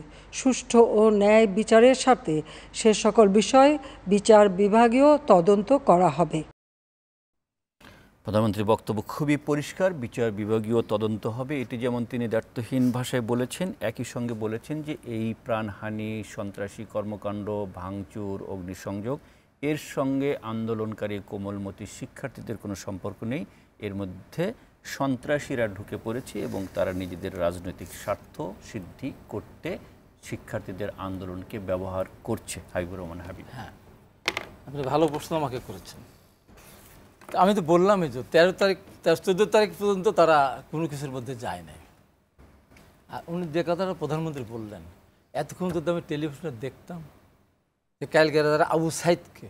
E: সুষ্ঠু ও ন্যায় বিচারের স্বার্থে সে সকল বিষয় বিচার বিভাগীয় তদন্ত করা হবে
A: প্রধানমন্ত্রীর বক্তব্য খুবই পরিষ্কার বিচার বিভাগীয় তদন্ত হবে এটি যেমন তিনি দায়িত্বহীন ভাষায় বলেছেন একই সঙ্গে বলেছেন যে এই প্রাণহানি সন্ত্রাসী কর্মকাণ্ড ভাঙচুর অগ্নিসংযোগ এর সঙ্গে আন্দোলনকারী কোমলমতি শিক্ষার্থীদের কোনো সম্পর্ক নেই এর মধ্যে সন্ত্রাসীরা ঢুকে পড়েছে এবং তারা নিজেদের রাজনৈতিক স্বার্থ সিদ্ধি করতে শিক্ষার্থীদের আন্দোলনকে ব্যবহার করছে হাইবুর রহমান হাবিব হ্যাঁ
D: আপনি ভালো প্রশ্ন আমাকে করেছেন আমি তো বললামই যে তেরো তারিখ তেরো চোদ্দো তারিখ পর্যন্ত তারা কোনো কিছুর মধ্যে যায় নাই আর উনি যে কথাটা প্রধানমন্ত্রী বললেন এতক্ষণ যদি আমি টেলিভিশনে দেখতাম যে কালকে তারা আবু সাইদকে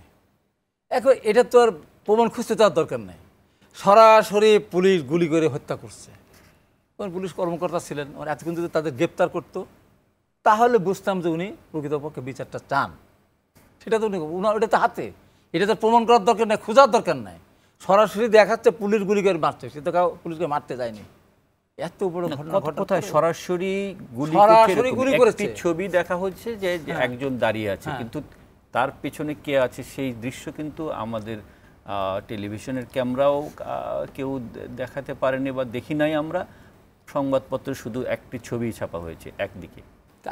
D: এখন এটা তো আর প্রমাণ খুঁজতে তার দরকার নেই সরাসরি পুলিশ গুলি করে হত্যা করছে পুলিশ কর্মকর্তা ছিলেন এতক্ষণ যদি তাদের গ্রেপ্তার করতো তাহলে বুঝতাম যে উনি প্রকৃতপক্ষে বিচারটা চান সেটা তো উনি উনার ওটা তো হাতে এটা তো প্রমাণ করার দরকার নেই খোঁজার দরকার নাই সরাসরি দেখাচ্ছে পুলিশ গুলি করে মারছে সে তো কাউ পুলিশকে মারতে যায়নি এত
A: বড় ঘটনা কোথায় সরাসরি গুলি সরাসরি গুলি ছবি দেখা হচ্ছে যে হ্যাঁ। একজন দাঁড়িয়ে আছে হ্যাঁ। কিন্তু তার পেছনে কে আছে সেই দৃশ্য কিন্তু আমাদের টেলিভিশনের ক্যামেরাও কেউ দেখাতে পারেনি বা দেখি নাই আমরা সংবাদপত্র শুধু একটি ছবি ছাপা হয়েছে একদিকে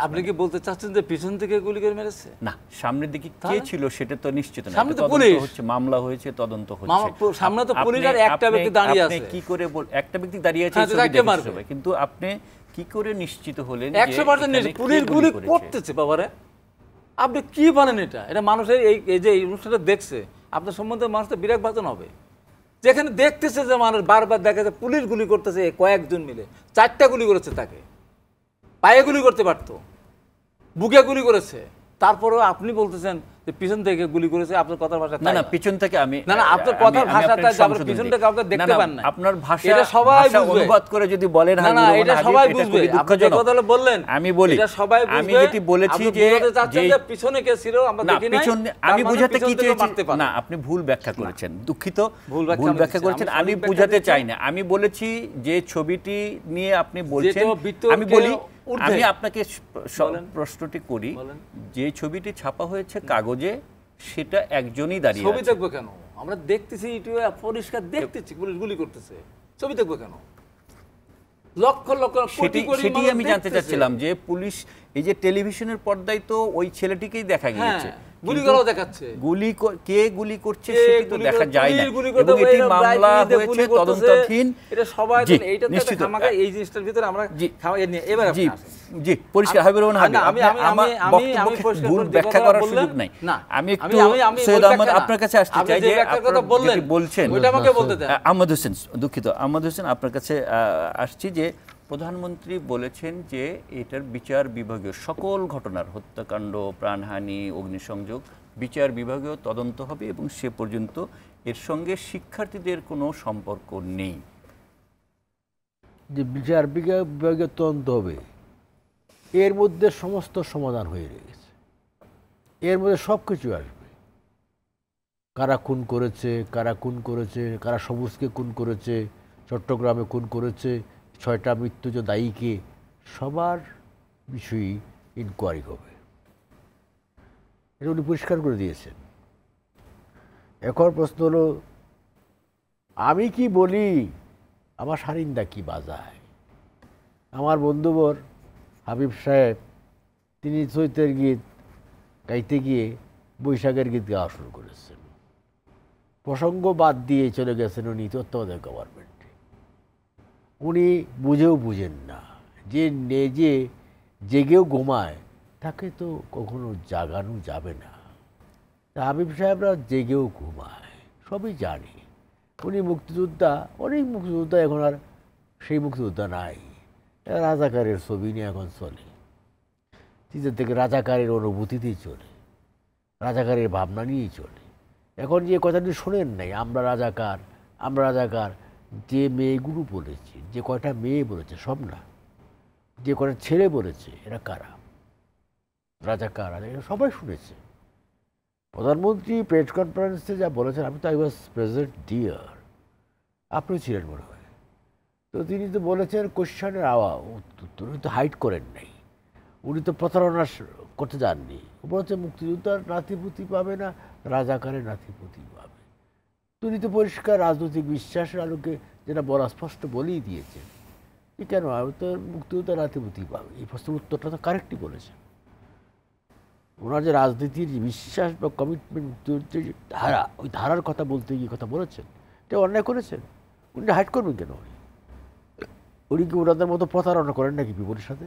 A: আপনি কি বলতে চাচ্ছেন যে পিছন থেকে গুলি করে মেরেছে না সামনের দিকে কে ছিল সেটা তো নিশ্চিত না সামনে তো পুলিশ হচ্ছে মামলা হয়েছে তদন্ত হচ্ছে সামনে তো পুলিশ আর একটা ব্যক্তি দাঁড়িয়ে আছে কি করে একটা ব্যক্তি দাঁড়িয়ে আছে কিন্তু আপনি কি করে নিশ্চিত হলেন 100% পুলিশ গুলি করতেছে বাবারে
D: আপনি কি বলেন এটা এটা মানুষের এই যে এই অনুষ্ঠানটা দেখছে আপনার সম্বন্ধে মানুষ তো বিরাট ভাজন হবে যেখানে দেখতেছে যে মানুষ বারবার দেখা যায় পুলিশ গুলি করতেছে কয়েকজন মিলে চারটা গুলি করেছে তাকে পায়ে গুলি করতে পারতো বুকে গুলি করেছে তারপরেও আপনি বলতেছেন পিছন থেকে গুলি করেছে আপনার কথার ভাষা না না পিছন থেকে আমি না না আপনার কথার ভাষাটা আপনার পিছন থেকে দেখতে পান না আপনার
A: ভাষা এটা সবাই অনুবাদ করে যদি বলেন না না এটা সবাই বুঝবে আপনি যে কথা বললেন আমি বলি এটা সবাই বুঝবে আমি যেটি বলেছি যে যে
D: পিছনে কে ছিল আমরা দেখি না পিছন আমি মানে বুঝাতে কি চেয়েছি
A: না আপনি ভুল ব্যাখ্যা করেছেন দুঃখিত ভুল ব্যাখ্যা করেছেন আমি বুঝাতে চাই না আমি বলেছি যে ছবিটি নিয়ে আপনি বলছেন আমি বলি আমি আপনাকে প্রশ্নটি করি যে ছবিটি ছাপা হয়েছে কাগজে সেটা একজনই দাঁড়িয়ে ছবি দেখবো কেন আমরা
D: দেখতেছি ইউটিউবে পরিষ্কার দেখতেছি পুলিশ গুলি করতেছে ছবি দেখবো কেন লক্ষ লক্ষ সেটি সেটি আমি জানতে চাচ্ছিলাম
A: যে পুলিশ এই যে টেলিভিশনের পর্দায় তো ওই ছেলেটিকেই দেখা হ্যাঁ। গিয়েছে আমাদের আপনার কাছে হোসেন দুঃখিত আমাদের হোসেন আপনার কাছে আসছি যে প্রধানমন্ত্রী বলেছেন যে এটার বিচার বিভাগীয় সকল ঘটনার হত্যাকাণ্ড প্রাণহানি অগ্নিসংযোগ বিচার বিভাগীয় তদন্ত হবে এবং সে পর্যন্ত এর সঙ্গে শিক্ষার্থীদের কোনো সম্পর্ক নেই
C: যে বিচার বিভাগীয় তদন্ত হবে এর মধ্যে সমস্ত সমাধান হয়ে গেছে এর মধ্যে সব কিছু আসবে কারা খুন করেছে কারা খুন করেছে কারা সবুজকে খুন করেছে চট্টগ্রামে খুন করেছে ছয়টা মৃত্যুজ দায়ীকে সবার বিষয়ে ইনকোয়ারি হবে এটা উনি পরিষ্কার করে দিয়েছেন এখন প্রশ্ন হলো আমি কি বলি আমার সারিন্দা কি বাজায় আমার বন্ধুবর হাবিব সাহেব তিনি চৈতের গীত গাইতে গিয়ে বৈশাখের গীত গাওয়া শুরু করেছেন প্রসঙ্গ বাদ দিয়ে চলে গেছেন উনি তত্ত্বাবধায়ক গভর্নমেন্ট উনি বুঝেও বুঝেন না যে নেজে জেগেও ঘুমায় তাকে তো কখনো জাগানো যাবে না তা হাবিব সাহেবরা জেগেও ঘুমায় সবই জানি উনি মুক্তিযোদ্ধা অনেক মুক্তিযোদ্ধা এখন আর সেই মুক্তিযোদ্ধা নাই রাজাকারের ছবি নিয়ে এখন চলে তিনি থেকে রাজাকারের অনুভূতিতেই চলে রাজাকারের ভাবনা নিয়েই চলে এখন যে কথাটি শোনেন নাই আমরা রাজাকার আমরা রাজাকার যে মেয়েগুলো বলেছে যে কয়টা মেয়ে বলেছে সব না যে কটা ছেলে বলেছে এরা কারা রাজা কারা এরা সবাই শুনেছে প্রধানমন্ত্রী প্রেস কনফারেন্সে যা বলেছেন আমি তো আই ওয়াজ প্রেজেন্ট ডিয়ার আপনি ছিলেন মনে হয় তো তিনি তো বলেছেন কোশ্চেনের আওয়া উনি তো হাইট করেন নাই উনি তো প্রতারণা করতে যাননি বলেছে মুক্তিযোদ্ধার নাতিপুতি পাবে না রাজাকারের নাতিপুতি পাবে তিনি তো পরিষ্কার রাজনৈতিক বিশ্বাসের আলোকে যেটা বড় স্পষ্ট বলেই দিয়েছে যে কেন মুক্তি তো মুক্তিযোদ্ধা পাবে এই প্রশ্নের উত্তরটা তো কারেক্টই বলেছে ওনার যে রাজনীতির বিশ্বাস বা কমিটমেন্ট মুক্তিযুদ্ধের যে ধারা ওই ধারার কথা বলতে গিয়ে কথা বলেছেন এটা অন্যায় করেছেন উনি হাইট করবেন কেন উনি উনি কি ওনাদের মতো প্রতারণা করেন নাকি বিপরীর সাথে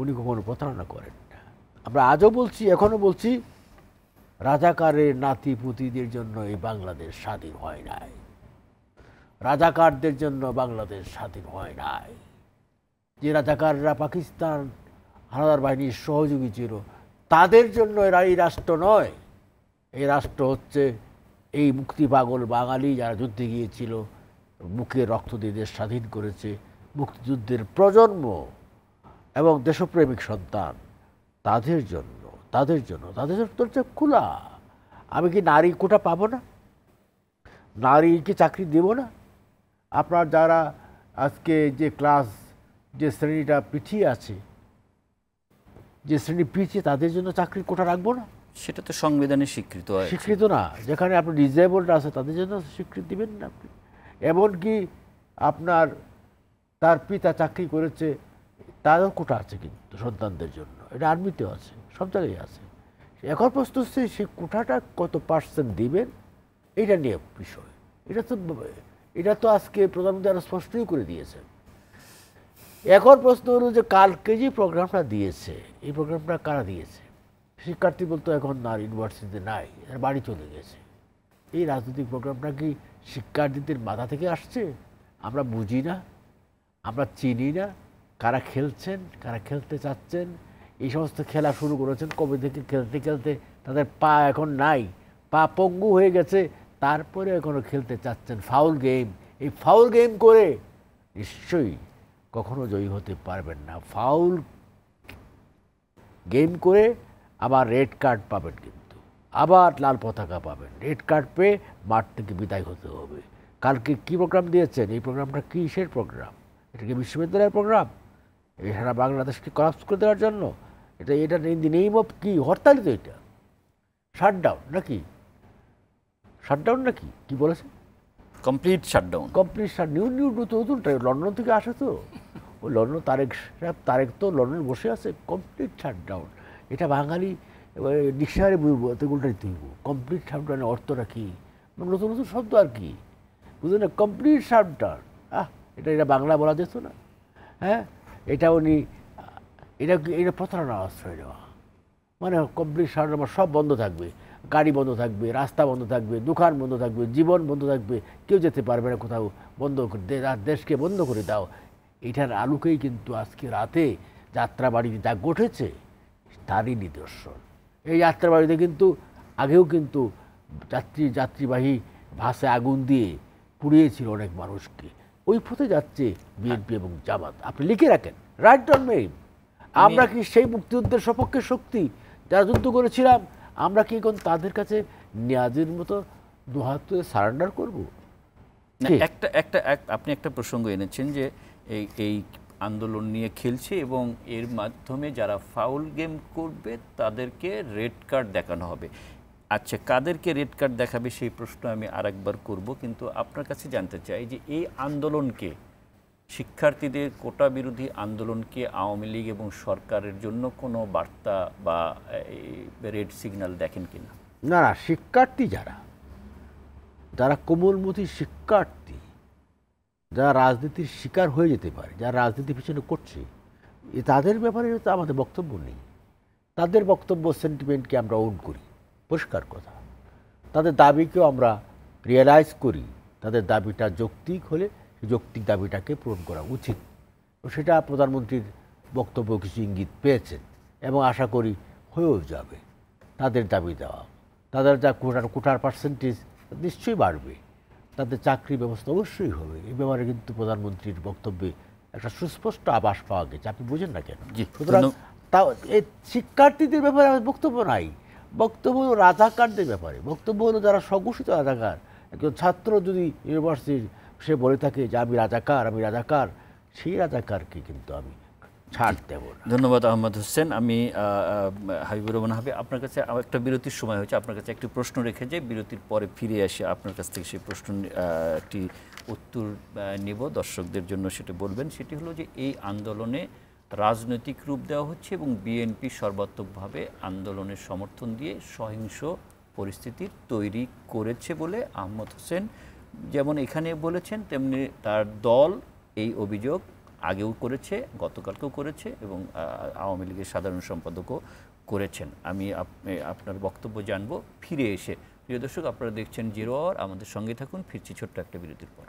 C: উনি কখনো প্রতারণা করেন না আমরা আজও বলছি এখনও বলছি রাজাকারের নাতি পুতিদের জন্য এই বাংলাদেশ স্বাধীন হয় নাই রাজাকারদের জন্য বাংলাদেশ স্বাধীন হয় নাই যে রাজাকাররা পাকিস্তান হানাদার বাহিনীর সহযোগী ছিল তাদের জন্য এরা এই রাষ্ট্র নয় এই রাষ্ট্র হচ্ছে এই মুক্তি পাগল বাঙালি যারা যুদ্ধে গিয়েছিল মুখে রক্ত দিয়ে দেশ স্বাধীন করেছে মুক্তিযুদ্ধের প্রজন্ম এবং দেশপ্রেমিক সন্তান তাদের জন্য তাদের জন্য তাদের দরজা খোলা আমি কি নারী কোটা পাবো না নারী কি চাকরি দেবো না আপনার যারা আজকে যে ক্লাস যে শ্রেণীটা পিছিয়ে আছে যে শ্রেণী পিছিয়ে তাদের জন্য চাকরি কোটা রাখবো না সেটা তো সংবিধানে স্বীকৃত স্বীকৃত না যেখানে আপনি ডিজেবলটা আছে তাদের জন্য স্বীকৃতি দেবেন না আপনি এমনকি আপনার তার পিতা চাকরি করেছে তারও কোটা আছে কিন্তু সন্তানদের জন্য এটা আর্মিতেও আছে সব জায়গায় আছে এখন প্রস্তুত সেই কোটাটা কত পার্সেন্ট দিবেন এটা নিয়ে বিষয় এটা তো এটা তো আজকে প্রধানমন্ত্রী আরও স্পষ্টই করে দিয়েছেন এখন প্রশ্ন হলো যে কালকে যে প্রোগ্রামটা দিয়েছে এই প্রোগ্রামটা কারা দিয়েছে শিক্ষার্থী বলতো এখন আর ইউনিভার্সিটিতে নাই আর বাড়ি চলে গেছে এই রাজনৈতিক প্রোগ্রামটা কি শিক্ষার্থীদের মাথা থেকে আসছে আমরা বুঝি না আমরা চিনি না কারা খেলছেন কারা খেলতে চাচ্ছেন এই সমস্ত খেলা শুরু করেছেন কবে থেকে খেলতে খেলতে তাদের পা এখন নাই পা পঙ্গু হয়ে গেছে তারপরে এখনও খেলতে চাচ্ছেন ফাউল গেম এই ফাউল গেম করে নিশ্চয়ই কখনো জয়ী হতে পারবেন না ফাউল গেম করে আবার রেড কার্ড পাবেন কিন্তু আবার লাল পতাকা পাবেন রেড কার্ড পেয়ে মাঠ থেকে বিদায় হতে হবে কালকে কি প্রোগ্রাম দিয়েছেন এই প্রোগ্রামটা কিসের প্রোগ্রাম এটা কি বিশ্ববিদ্যালয়ের প্রোগ্রাম এছাড়া বাংলাদেশকে কলাপস করে দেওয়ার জন্য এটা এটা নেই নেইম অফ কী হরতালই তো এটা শাটডাউন নাকি শাটডাউন কি কি বলেছে complete shutdown complete shut new new নতুন লন্ডন থেকে আসে তো ওই লন্ডন তারেক তারেক তো লন্ডন বসে আছে কমপ্লিট শাটডাউন এটা বাঙালি এবার ডিকশনারি বুঝবো বলতে উল্টাই তুলব কমপ্লিট শাটডাউনের অর্থটা কী মানে নতুন নতুন শব্দ আর কি বুঝলেন না কমপ্লিট শাটডাউন আহ এটা এটা বাংলা বলা যেত না হ্যাঁ এটা উনি এটা এটা প্রতারণা আশ্রয় দেওয়া মানে কমপ্লিট শাটডাউন সব বন্ধ থাকবে গাড়ি বন্ধ থাকবে রাস্তা বন্ধ থাকবে দোকান বন্ধ থাকবে জীবন বন্ধ থাকবে কেউ যেতে পারবে না কোথাও বন্ধ করে দেশকে বন্ধ করে দাও এটার আলোকেই কিন্তু আজকে রাতে যাত্রাবাড়ি যা ঘটেছে তারই নিদর্শন এই যাত্রাবাড়িতে কিন্তু আগেও কিন্তু যাত্রী যাত্রীবাহী ভাষায় আগুন দিয়ে পুড়িয়েছিল অনেক মানুষকে ওই পথে যাচ্ছে বিএনপি এবং জামাত আপনি লিখে রাখেন রাইট ডন মেইম আমরা কি সেই মুক্তিযুদ্ধের সপক্ষে শক্তি যারা যুদ্ধ করেছিলাম আমরা কি এখন তাদের কাছে নিয়াজের মতো দুহাত সারেন্ডার করব
A: একটা একটা আপনি একটা প্রসঙ্গ এনেছেন যে এই এই আন্দোলন নিয়ে খেলছে এবং এর মাধ্যমে যারা ফাউল গেম করবে তাদেরকে রেড কার্ড দেখানো হবে আচ্ছা কাদেরকে রেড কার্ড দেখাবে সেই প্রশ্ন আমি আরেকবার করব কিন্তু আপনার কাছে জানতে চাই যে এই আন্দোলনকে শিক্ষার্থীদের কোটা বিরোধী আন্দোলনকে আওয়ামী লীগ এবং সরকারের জন্য কোনো বার্তা বা রেড সিগন্যাল দেখেন কিনা
C: না না শিক্ষার্থী যারা যারা কোমলমতি শিক্ষার্থী যারা রাজনীতির শিকার হয়ে যেতে পারে যারা রাজনীতি পিছনে করছে তাদের ব্যাপারে তো আমাদের বক্তব্য নেই তাদের বক্তব্য সেন্টিমেন্টকে আমরা ওন করি পরিষ্কার কথা তাদের দাবিকেও আমরা রিয়েলাইজ করি তাদের দাবিটা যৌক্তিক হলে যৌক্তিক দাবিটাকে পূরণ করা উচিত সেটা প্রধানমন্ত্রীর বক্তব্য কিছু ইঙ্গিত পেয়েছেন এবং আশা করি হয়েও যাবে তাদের দাবি দেওয়া তাদের যা কোটার কোটার পার্সেন্টেজ নিশ্চয়ই বাড়বে তাদের চাকরি ব্যবস্থা অবশ্যই হবে এ ব্যাপারে কিন্তু প্রধানমন্ত্রীর বক্তব্যে একটা সুস্পষ্ট আবাস পাওয়া গেছে আপনি বোঝেন না কেন সুতরাং তাও এই শিক্ষার্থীদের ব্যাপারে আমার বক্তব্য নাই বক্তব্য হলো রাজাকারদের ব্যাপারে বক্তব্য হলো যারা স্বঘোষিত রাজাকার একজন ছাত্র যদি ইউনিভার্সিটির সে বলে থাকে যে আমি রাজাকার আমি রাজাকার সেই রাজাকারকে কিন্তু আমি
A: ছাড় দেব ধন্যবাদ আহমদ হোসেন আমি হাবিবুর রহমান হাবি আপনার কাছে একটা বিরতির সময় হয়েছে আপনার কাছে একটি প্রশ্ন রেখে যে বিরতির পরে ফিরে আসে আপনার কাছ থেকে সেই প্রশ্ন একটি উত্তর নেব দর্শকদের জন্য সেটা বলবেন সেটি হলো যে এই আন্দোলনে রাজনৈতিক রূপ দেওয়া হচ্ছে এবং বিএনপি সর্বাত্মকভাবে আন্দোলনের সমর্থন দিয়ে সহিংস পরিস্থিতি তৈরি করেছে বলে আহমদ হোসেন যেমন এখানে বলেছেন তেমনি তার দল এই অভিযোগ আগেও করেছে গতকালকেও করেছে এবং আওয়ামী লীগের সাধারণ সম্পাদকও করেছেন আমি আপনার বক্তব্য জানব ফিরে এসে প্রিয় দর্শক আপনারা দেখছেন জিরো আওয়ার আমাদের সঙ্গে থাকুন ফিরছি ছোট্ট একটা বিরতির পর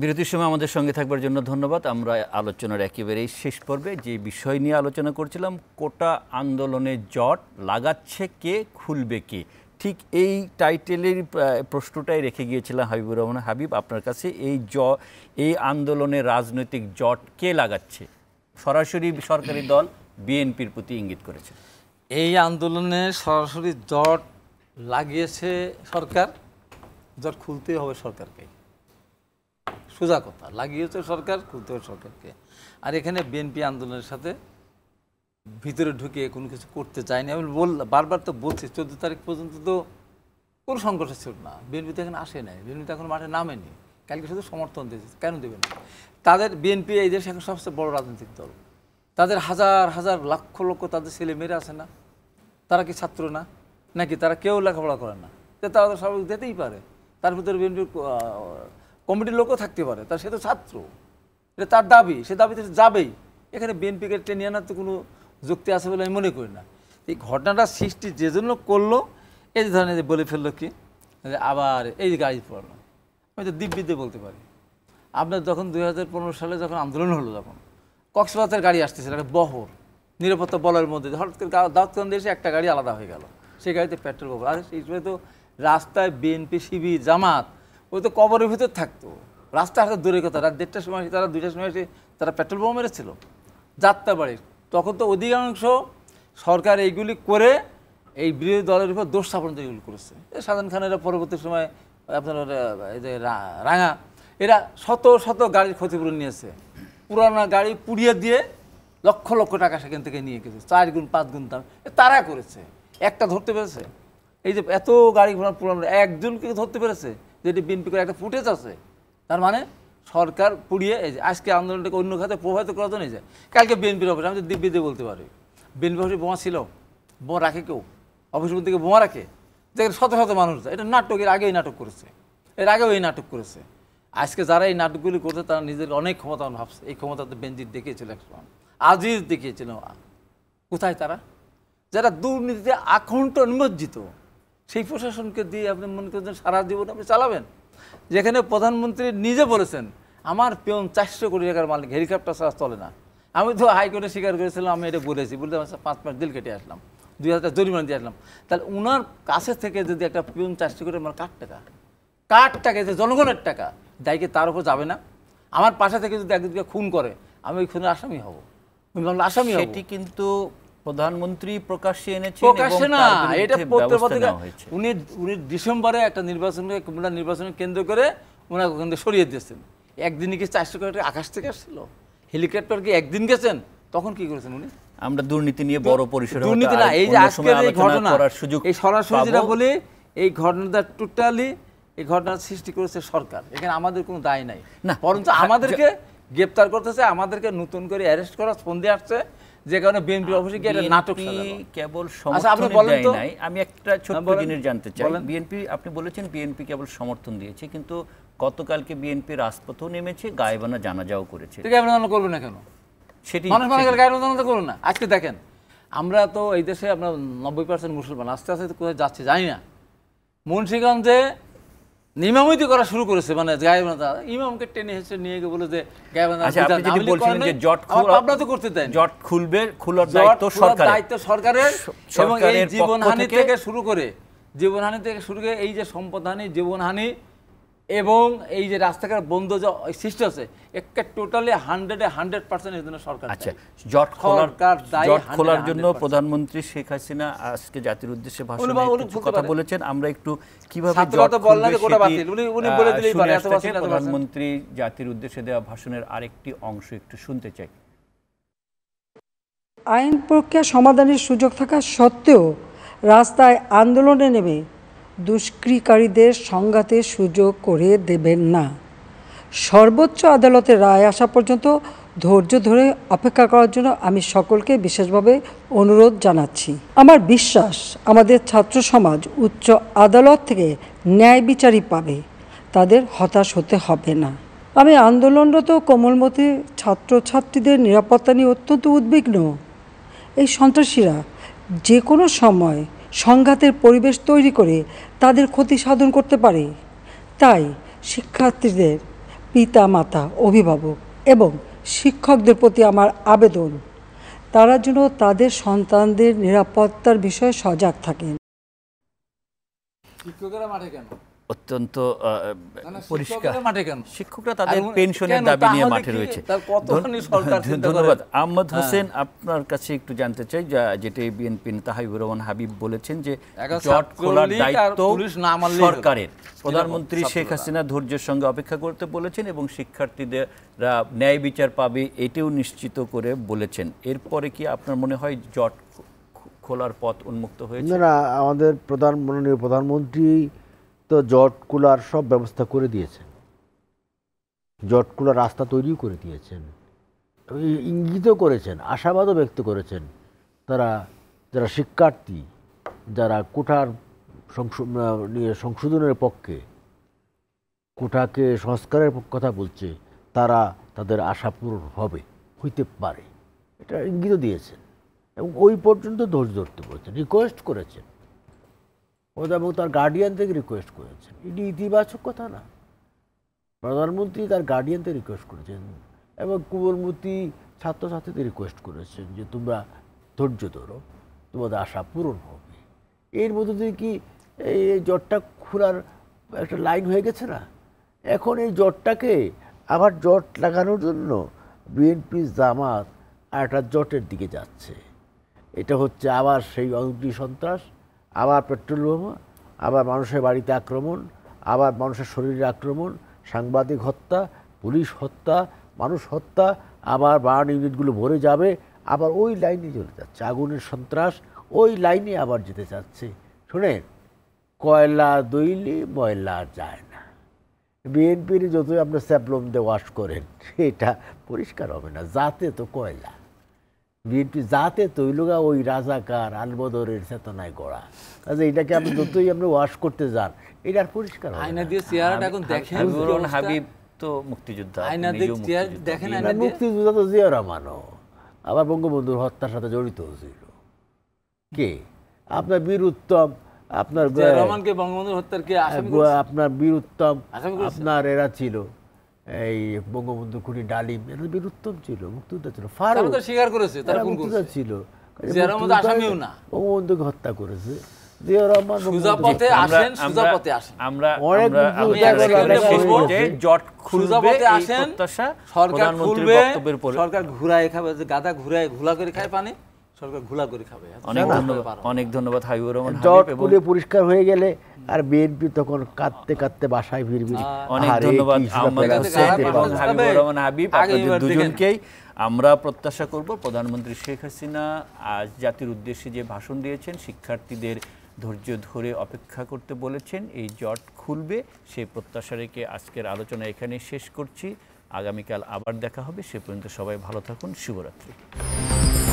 A: বিরতির সময় আমাদের সঙ্গে থাকবার জন্য ধন্যবাদ আমরা আলোচনার একেবারেই শেষ পর্বে যে বিষয় নিয়ে আলোচনা করছিলাম কোটা আন্দোলনে জট লাগাচ্ছে কে খুলবে কে ঠিক এই টাইটেলের প্রশ্নটাই রেখে গিয়েছিলাম হাবিবুর রহমান হাবিব আপনার কাছে এই জ এই আন্দোলনে রাজনৈতিক জট কে লাগাচ্ছে সরাসরি সরকারি দল বিএনপির প্রতি ইঙ্গিত করেছে এই আন্দোলনে সরাসরি জট
D: লাগিয়েছে সরকার জট খুলতে হবে সরকারকে সোজা কথা লাগিয়েছে সরকার খুলতে হবে সরকারকে আর এখানে বিএনপি আন্দোলনের সাথে ভিতরে ঢুকে কোনো কিছু করতে চায়নি আমি বল বারবার তো বলছি চোদ্দ তারিখ পর্যন্ত তো কোনো সংকটের ছিল না বিএনপিতে এখন আসে নাই বিএনপিতে এখন মাঠে নামেনি কালকে শুধু সমর্থন দিয়েছে কেন দেবেন তাদের বিএনপি এই দেশে এখন সবচেয়ে বড় রাজনৈতিক দল তাদের হাজার হাজার লক্ষ লক্ষ তাদের ছেলেমেয়েরা আছে না তারা কি ছাত্র না নাকি তারা কেউ লেখাপড়া করে না তারা তো স্বাভাবিক দিতেই পারে তার ভিতরে বিএনপির কমিটির লোকও থাকতে পারে তার সে তো ছাত্র এটা তার দাবি সে দাবিতে যাবেই এখানে বিএনপিকে টেনে আনার তো কোনো যুক্তি আছে বলে আমি মনে করি না এই ঘটনাটা সৃষ্টি যে জন্য করলো এই ধরনের বলে ফেললো কি আবার এই যে গাড়ি পড়লো আমি তো দিব্যিতে বলতে পারি আপনার যখন দুই সালে যখন আন্দোলন হলো তখন কক্সবাজার গাড়ি আসতেছিল একটা বহর নিরাপত্তা বলের মধ্যে হঠাৎ করে দাওয়াতকান এসে একটা গাড়ি আলাদা হয়ে গেল সেই গাড়িতে পেট্রোল বহর আর সেই সময় তো রাস্তায় বিএনপি শিবির জামাত ওই তো কবরের ভিতর থাকতো রাস্তাঘাটে দূরের কথা রাত দেড়টার সময় এসে তারা দুইটার সময় এসে তারা পেট্রোল বোমা মেরেছিল যাত্রাবাড়ির তখন তো অধিকাংশ সরকার এইগুলি করে এই বিরোধী দলের উপর দোষ স্থাপন যেগুলি করেছে সাধারণ খানেরা পরবর্তী সময় আপনার এই যে রাঙা এরা শত শত গাড়ির ক্ষতিপূরণ নিয়েছে পুরানো গাড়ি পুড়িয়ে দিয়ে লক্ষ লক্ষ টাকা সেখান থেকে নিয়ে গেছে চার গুণ পাঁচ গুণ দাম তারা করেছে একটা ধরতে পেরেছে এই যে এত গাড়ি ঘোড়া পুরানো একজনকে ধরতে পেরেছে যেটি বিএনপি করে একটা ফুটেজ আছে তার মানে সরকার পুড়িয়ে এই যে আজকে আন্দোলনটাকে অন্য খাতে প্রভাবিত করার জন্য যায় কালকে বিএনপির অফিস আমি তো দিব্যিতে বলতে পারি বিএনপি অফিসে বোমা ছিল বোমা রাখে কেউ অফিস থেকে বোমা রাখে যে শত শত মানুষ যায় এটা নাটকের আগেই নাটক করেছে এর আগেও এই নাটক করেছে আজকে যারা এই নাটকগুলি করছে তারা নিজের অনেক ক্ষমতা ভাবছে এই ক্ষমতা তো বেঞ্জির দেখিয়েছিল একসময় আজিজ দেখিয়েছিল কোথায় তারা যারা দুর্নীতিতে আকণ্ঠ নিমজ্জিত সেই প্রশাসনকে দিয়ে আপনি মনে করছেন সারা জীবন আপনি চালাবেন যেখানে প্রধানমন্ত্রী নিজে বলেছেন আমার পেয়ন চারশো কোটি টাকার মালিক হেলিকপ্টার সারা চলে না আমি তো হাইকোর্টে স্বীকার করেছিলাম আমি এটা বলেছি বলতে আমার পাঁচ পাঁচ দিল কেটে আসলাম দুই হাজার জরিমানা দিয়ে আসলাম তাহলে ওনার কাছে থেকে যদি একটা পিয়ন চারশো কোটি আমার কাঠ টাকা কাঠ টাকা যে জনগণের টাকা দায়কে তার উপর যাবে না আমার পাশে থেকে যদি একদিকে খুন করে আমি ওই খুনের আসামি হব আমি আসামি সেটি কিন্তু প্রধানমন্ত্রী প্রকাশ্যে এনেছেন প্রকাশ্যে না এটা পত্রপত্রিকা উনি উনি ডিসেম্বরে একটা নির্বাচনকে কুমিল্লা নির্বাচন কেন্দ্র করে ওনাকে ওখান থেকে সরিয়ে দিয়েছেন একদিনই কি চারশো কোটি আকাশ থেকে আসছিল হেলিকপ্টার কি একদিন গেছেন তখন কি করেছেন উনি
A: আমরা দুর্নীতি নিয়ে বড় পরিসরে দুর্নীতি না এই যে আজকের এই ঘটনা করার সুযোগ এই সরাসরি যেটা
D: বলি এই ঘটনাটা টোটালি এই ঘটনার সৃষ্টি করেছে সরকার এখানে আমাদের কোনো দায় নাই না বরঞ্চ হ্যাঁ, আমাদেরকে গ্রেপ্তার করতেছে আমাদেরকে নতুন করে অ্যারেস্ট করা ফন্দি আসছে যে কারণে বিএনপি অফিসে গিয়ে নাটক কেবল আচ্ছা, আপনি বলেন
A: আমি একটা হ্যাঁ, ছোট্ট জিনিস জানতে চাই বিএনপি আপনি বলেছেন বিএনপি কেবল সমর্থন দিয়েছে কিন্তু গতকালকে বিএনপি রাজপথেও নেমেছে গায়েবানা জানাজাও করেছে
D: গায়েবানা করবে না কেন
A: সেটি মানুষ মানুষ গায়েবানা
D: করুন না আজকে দেখেন আমরা তো এই দেশে আপনার নব্বই পার্সেন্ট মুসলমান আস্তে আস্তে কোথায় যাচ্ছে জানি না মুন্সীগঞ্জে করা শুরু করেছে মানে ইমামকে টেনে নিয়ে গিয়ে বলে যে আচ্ছা, জট করতে জট খুলবে
A: দায়িত্ব সরকারের দায়িত্ব
D: সরকারের এবং এই জীবনহানি থেকে শুরু করে জীবনহানি থেকে শুরু করে এই যে সম্পদহানি জীবনহানি এবং এই যে রাস্তাঘাট বন্ধ যে সৃষ্টি হচ্ছে একটা টোটালি হান্ড্রেডে হান্ড্রেড পার্সেন্ট এর জন্য সরকার আচ্ছা জট খোলার জট খোলার জন্য
A: প্রধানমন্ত্রী শেখ হাসিনা আজকে জাতির উদ্দেশ্যে ভাষণে কথা বলেছেন আমরা একটু কিভাবে জট প্রধানমন্ত্রী জাতির উদ্দেশ্যে দেওয়া ভাষণের আরেকটি অংশ একটু শুনতে চাই
E: আইন প্রক্রিয়া সমাধানের সুযোগ থাকা সত্ত্বেও রাস্তায় আন্দোলনে নেমে দুষ্কৃকারীদের সংঘাতে সুযোগ করে দেবেন না সর্বোচ্চ আদালতের রায় আসা পর্যন্ত ধৈর্য ধরে অপেক্ষা করার জন্য আমি সকলকে বিশেষভাবে অনুরোধ জানাচ্ছি আমার বিশ্বাস আমাদের ছাত্র সমাজ উচ্চ আদালত থেকে ন্যায় বিচারই পাবে তাদের হতাশ হতে হবে না আমি আন্দোলনরত কোমলমতি ছাত্রছাত্রীদের নিরাপত্তা নিয়ে অত্যন্ত উদ্বিগ্ন এই সন্ত্রাসীরা যে কোনো সময় সংঘাতের পরিবেশ তৈরি করে তাদের ক্ষতি সাধন করতে পারে তাই শিক্ষার্থীদের পিতা মাতা অভিভাবক এবং শিক্ষকদের প্রতি আমার আবেদন তারা যেন তাদের সন্তানদের নিরাপত্তার বিষয়ে সজাগ থাকেন
A: শিক্ষকেরা মাঠে কেন অত্যন্ত পরিষ্কার শিক্ষকরা
D: তাদের পেনশনের দাবি নিয়ে মাঠে রয়েছে ধন্যবাদ আহমদ হ্যাঁ। হোসেন
A: আপনার কাছে একটু জানতে চাই যেটি বিএনপি নেতা হাবিবুর রহমান হাবিব বলেছেন যে জট খোলার দায়িত্ব সরকারের প্রধানমন্ত্রী শেখ হাসিনা ধৈর্যের সঙ্গে অপেক্ষা করতে বলেছেন এবং শিক্ষার্থীদের ন্যায় বিচার পাবে এটিও নিশ্চিত করে বলেছেন এরপরে কি আপনার মনে হয় জট খোলার পথ উন্মুক্ত হয়েছে
C: না আমাদের প্রধান মাননীয় প্রধানমন্ত্রী তো জট কুলার সব ব্যবস্থা করে দিয়েছেন জট কুলার রাস্তা তৈরিও করে দিয়েছেন ইঙ্গিতও করেছেন আশাবাদও ব্যক্ত করেছেন তারা যারা শিক্ষার্থী যারা কোটার নিয়ে সংশোধনের পক্ষে কোটাকে সংস্কারের কথা বলছে তারা তাদের আশা পূরণ হবে হইতে পারে এটা ইঙ্গিত দিয়েছেন এবং ওই পর্যন্ত ধৈর্য ধরতে বলছেন রিকোয়েস্ট করেছেন এবং তার গার্ডিয়ান থেকে রিকোয়েস্ট করেছেন এটি ইতিবাচক কথা না প্রধানমন্ত্রী তার গার্ডিয়ানদের রিকোয়েস্ট করেছেন এবং কুবলমূর্তি ছাত্রছাত্রীদের রিকোয়েস্ট করেছেন যে তোমরা ধৈর্য ধরো তোমাদের আশা পূরণ হবে এর মধ্যে দিয়ে কি এই জ্বরটা খোলার একটা লাইন হয়ে গেছে না এখন এই জ্বরটাকে আবার জট লাগানোর জন্য বিএনপি জামাত আর একটা জটের দিকে যাচ্ছে এটা হচ্ছে আবার সেই অগ্নি সন্ত্রাস আবার পেট্রোল বোমা আবার মানুষের বাড়িতে আক্রমণ আবার মানুষের শরীরে আক্রমণ সাংবাদিক হত্যা পুলিশ হত্যা মানুষ হত্যা আবার বার্ন ইউনিটগুলো ভরে যাবে আবার ওই লাইনে চলে যাচ্ছে আগুনের সন্ত্রাস ওই লাইনে আবার যেতে চাচ্ছে শোনেন কয়লা দইলে ময়লা যায় না বিএনপির যতই আপনার স্যাপলম দিয়ে ওয়াশ করেন সেটা পরিষ্কার হবে না যাতে তো কয়লা বিএনপি যাতে তৈলুগা ওই রাজাকার আলবদরের চেতনায় গড়া কাজে আচ্ছা, এটাকে আপনি যতই আপনি ওয়াশ করতে যান এটা পরিষ্কার আয়না দিয়ে এখন দেখেন হাবিব তো আয়না দিয়ে দেখেন তো আবার বঙ্গবন্ধুর হত্যার সাথে জড়িত হয়েছিল কে আপনার বীর উত্তম আপনার রহমানকে
D: বঙ্গবন্ধুর হত্যার কে
C: আপনার বীর উত্তম আপনার এরা ছিল এই বঙ্গবন্ধু খুনি ডালিম এটা বীরুত্তম ছিল মুক্তিযোদ্ধা ছিল ফারুক স্বীকার করেছে তারা মুক্তিযোদ্ধা ছিল আসামিও না বঙ্গবন্ধুকে হত্যা করেছে ঘুলা করে খাবে
A: অনেক ধন্যবাদ অনেক ধন্যবাদ হাবিবুর রহমান
C: পরিষ্কার হয়ে গেলে আর বিএনপি তখন কাঁদতে কাঁদতে বাসায় ফিরবি
A: দুজনকেই আমরা প্রত্যাশা করব প্রধানমন্ত্রী শেখ হাসিনা আজ জাতির উদ্দেশ্যে যে ভাষণ দিয়েছেন শিক্ষার্থীদের ধৈর্য ধরে অপেক্ষা করতে বলেছেন এই জট খুলবে সেই প্রত্যাশা রেখে আজকের আলোচনা এখানে শেষ করছি আগামীকাল আবার দেখা হবে সে পর্যন্ত সবাই ভালো থাকুন শুভরাত্রি